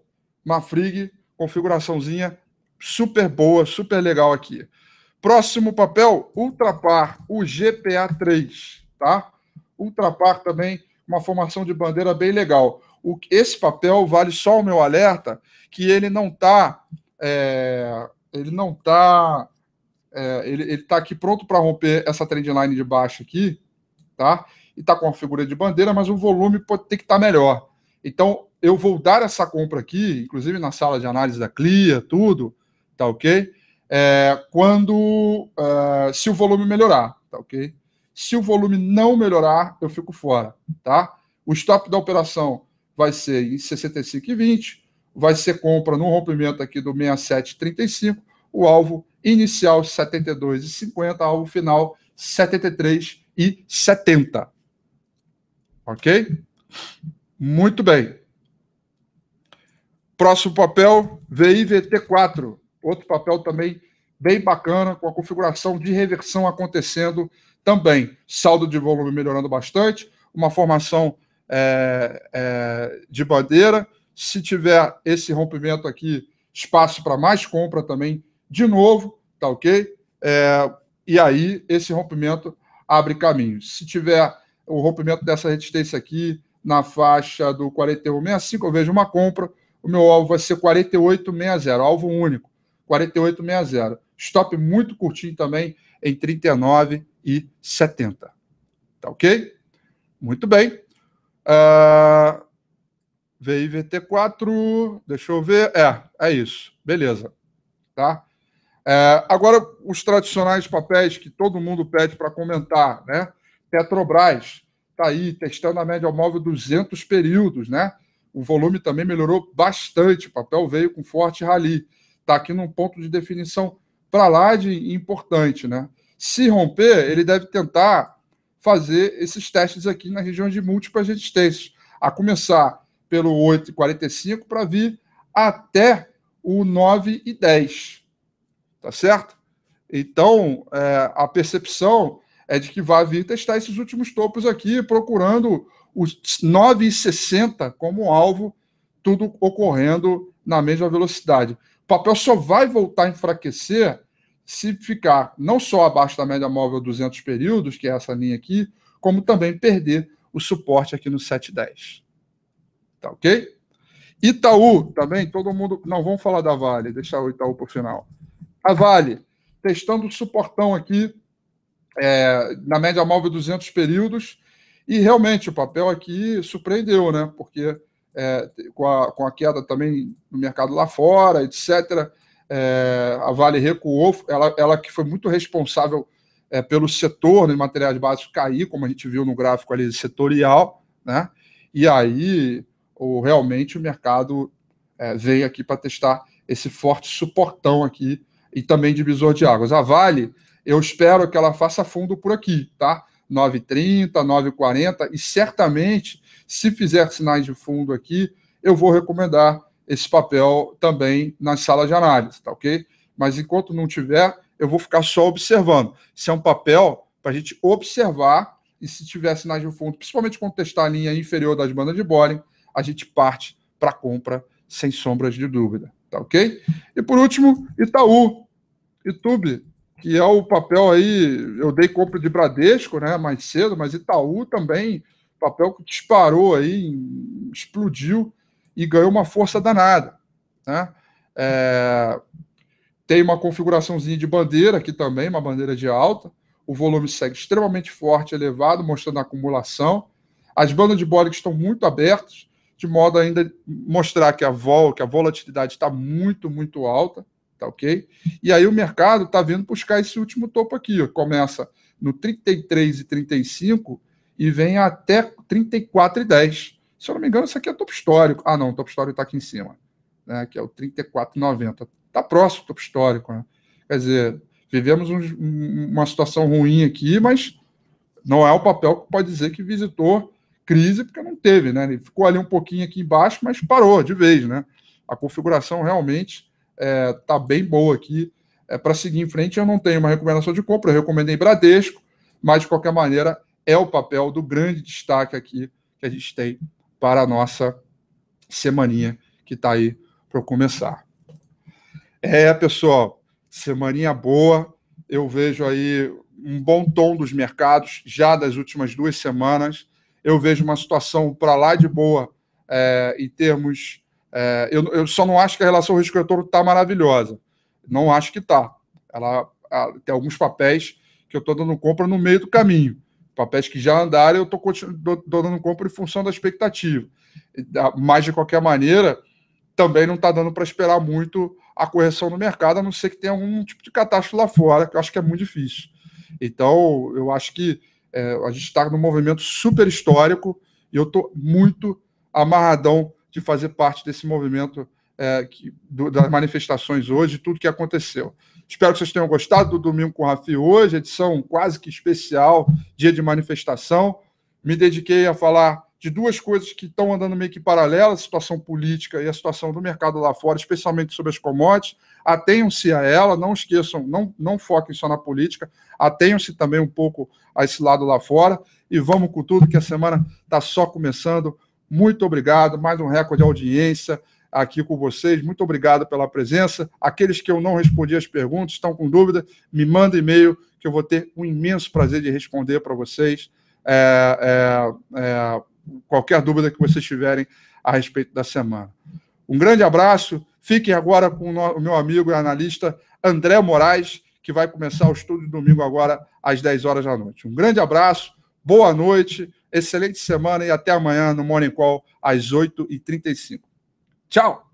uma frig, configuraçãozinha super boa, super legal aqui. Próximo papel, Ultrapar, o GPA3, tá? Ultrapar também, uma formação de bandeira bem legal. O, esse papel vale só o meu alerta, que ele não tá, é, ele não tá, é, ele, ele tá aqui pronto para romper essa trendline de baixo aqui, tá? E tá com a figura de bandeira, mas o volume pode ter que estar tá melhor. Então, eu vou dar essa compra aqui, inclusive na sala de análise da CLIA, tudo, tá ok? É, quando uh, se o volume melhorar, tá ok? Se o volume não melhorar, eu fico fora, tá? O stop da operação vai ser em 65,20, vai ser compra no rompimento aqui do 67,35, o alvo inicial 72,50, alvo final 73,70. Ok? Muito bem. Próximo papel, VIVT4, outro papel também bem bacana, com a configuração de reversão acontecendo também. Saldo de volume melhorando bastante, uma formação é, é, de bandeira. Se tiver esse rompimento aqui, espaço para mais compra também, de novo, tá ok? É, e aí, esse rompimento abre caminho. Se tiver o rompimento dessa resistência aqui na faixa do 41,65, eu vejo uma compra o meu alvo vai ser 48,60, alvo único, 48,60. Stop muito curtinho também em 39,70. Tá ok? Muito bem. Uh, ah, VIVT4, deixa eu ver. É, é isso. Beleza. Tá? É, agora, os tradicionais papéis que todo mundo pede para comentar, né? Petrobras está aí testando a média móvel 200 períodos, né? O volume também melhorou bastante. O papel veio com forte rally. Está aqui num ponto de definição para lá de importante, né? Se romper, ele deve tentar fazer esses testes aqui na região de múltiplas resistências, a começar pelo 8,45 para vir até o 9,10. Tá certo? Então, é, a percepção é de que vai vir testar esses últimos topos aqui, procurando os 9,60 como alvo, tudo ocorrendo na mesma velocidade. O papel só vai voltar a enfraquecer se ficar não só abaixo da média móvel 200 períodos, que é essa linha aqui, como também perder o suporte aqui no 710. Tá ok? Itaú também, todo mundo. Não, vamos falar da Vale, deixar o Itaú para o final. A Vale, testando o suportão aqui, é, na média móvel 200 períodos, e realmente o papel aqui surpreendeu, né? Porque é, com, a, com a queda também no mercado lá fora, etc., é, a Vale recuou, ela, ela que foi muito responsável é, pelo setor de materiais básicos cair, como a gente viu no gráfico ali setorial, né? E aí o, realmente o mercado é, veio aqui para testar esse forte suportão aqui e também divisor de águas. A Vale, eu espero que ela faça fundo por aqui, tá? 9,30, 9,40 e certamente, se fizer sinais de fundo aqui, eu vou recomendar esse papel também nas salas de análise, tá ok? Mas enquanto não tiver, eu vou ficar só observando. se é um papel para a gente observar e se tiver sinais de fundo, principalmente quando testar a linha inferior das bandas de Boring, a gente parte para compra sem sombras de dúvida, tá ok? E por último, Itaú, YouTube, que é o papel aí, eu dei compra de Bradesco, né, mais cedo, mas Itaú também, papel que disparou aí, explodiu e ganhou uma força danada, né? É, tem uma configuraçãozinha de bandeira aqui também, uma bandeira de alta. O volume segue extremamente forte, elevado, mostrando a acumulação. As bandas de que estão muito abertas, de modo ainda mostrar que a vol, que a volatilidade está muito, muito alta tá ok? E aí o mercado está vindo buscar esse último topo aqui, ó. começa no 33 e 35 e vem até 34 e 10. Se eu não me engano, isso aqui é topo histórico. Ah, não, o topo histórico está aqui em cima, né? que é o 34,90. Está próximo do topo histórico. Né? Quer dizer, vivemos um, uma situação ruim aqui, mas não é o papel que pode dizer que visitou crise, porque não teve, né? Ele ficou ali um pouquinho aqui embaixo, mas parou de vez, né? A configuração realmente é, tá bem boa aqui. É, para seguir em frente, eu não tenho uma recomendação de compra, eu recomendei Bradesco, mas de qualquer maneira é o papel do grande destaque aqui que a gente tem para a nossa semaninha que está aí para começar. É, pessoal, semaninha boa. Eu vejo aí um bom tom dos mercados já das últimas duas semanas. Eu vejo uma situação para lá de boa é, em termos é, eu, eu, só não acho que a relação risco-retorno está maravilhosa. Não acho que está. Ela tem alguns papéis que eu estou dando compra no meio do caminho. Papéis que já andaram, eu estou dando compra em função da expectativa. Mas, de qualquer maneira, também não está dando para esperar muito a correção no mercado, a não ser que tenha algum tipo de catástrofe lá fora, que eu acho que é muito difícil. Então, eu acho que é, a gente está num movimento super histórico e eu estou muito amarradão de fazer parte desse movimento é, que, do, das manifestações hoje, tudo que aconteceu. Espero que vocês tenham gostado do Domingo com o Rafi hoje, edição quase que especial, dia de manifestação. Me dediquei a falar de duas coisas que estão andando meio que paralelas, a situação política e a situação do mercado lá fora, especialmente sobre as commodities. Atenham-se a ela, não esqueçam, não, não foquem só na política, atenham-se também um pouco a esse lado lá fora e vamos com tudo, que a semana está só começando. Muito obrigado, mais um recorde de audiência aqui com vocês. Muito obrigado pela presença. Aqueles que eu não respondi as perguntas, estão com dúvida, me manda e-mail que eu vou ter um imenso prazer de responder para vocês. É, é, é, qualquer dúvida que vocês tiverem a respeito da semana. Um grande abraço. Fiquem agora com o meu amigo e analista André Moraes, que vai começar o estudo de domingo agora às 10 horas da noite. Um grande abraço, boa noite Excelente semana e até amanhã no Morning Call às 8h35. Tchau!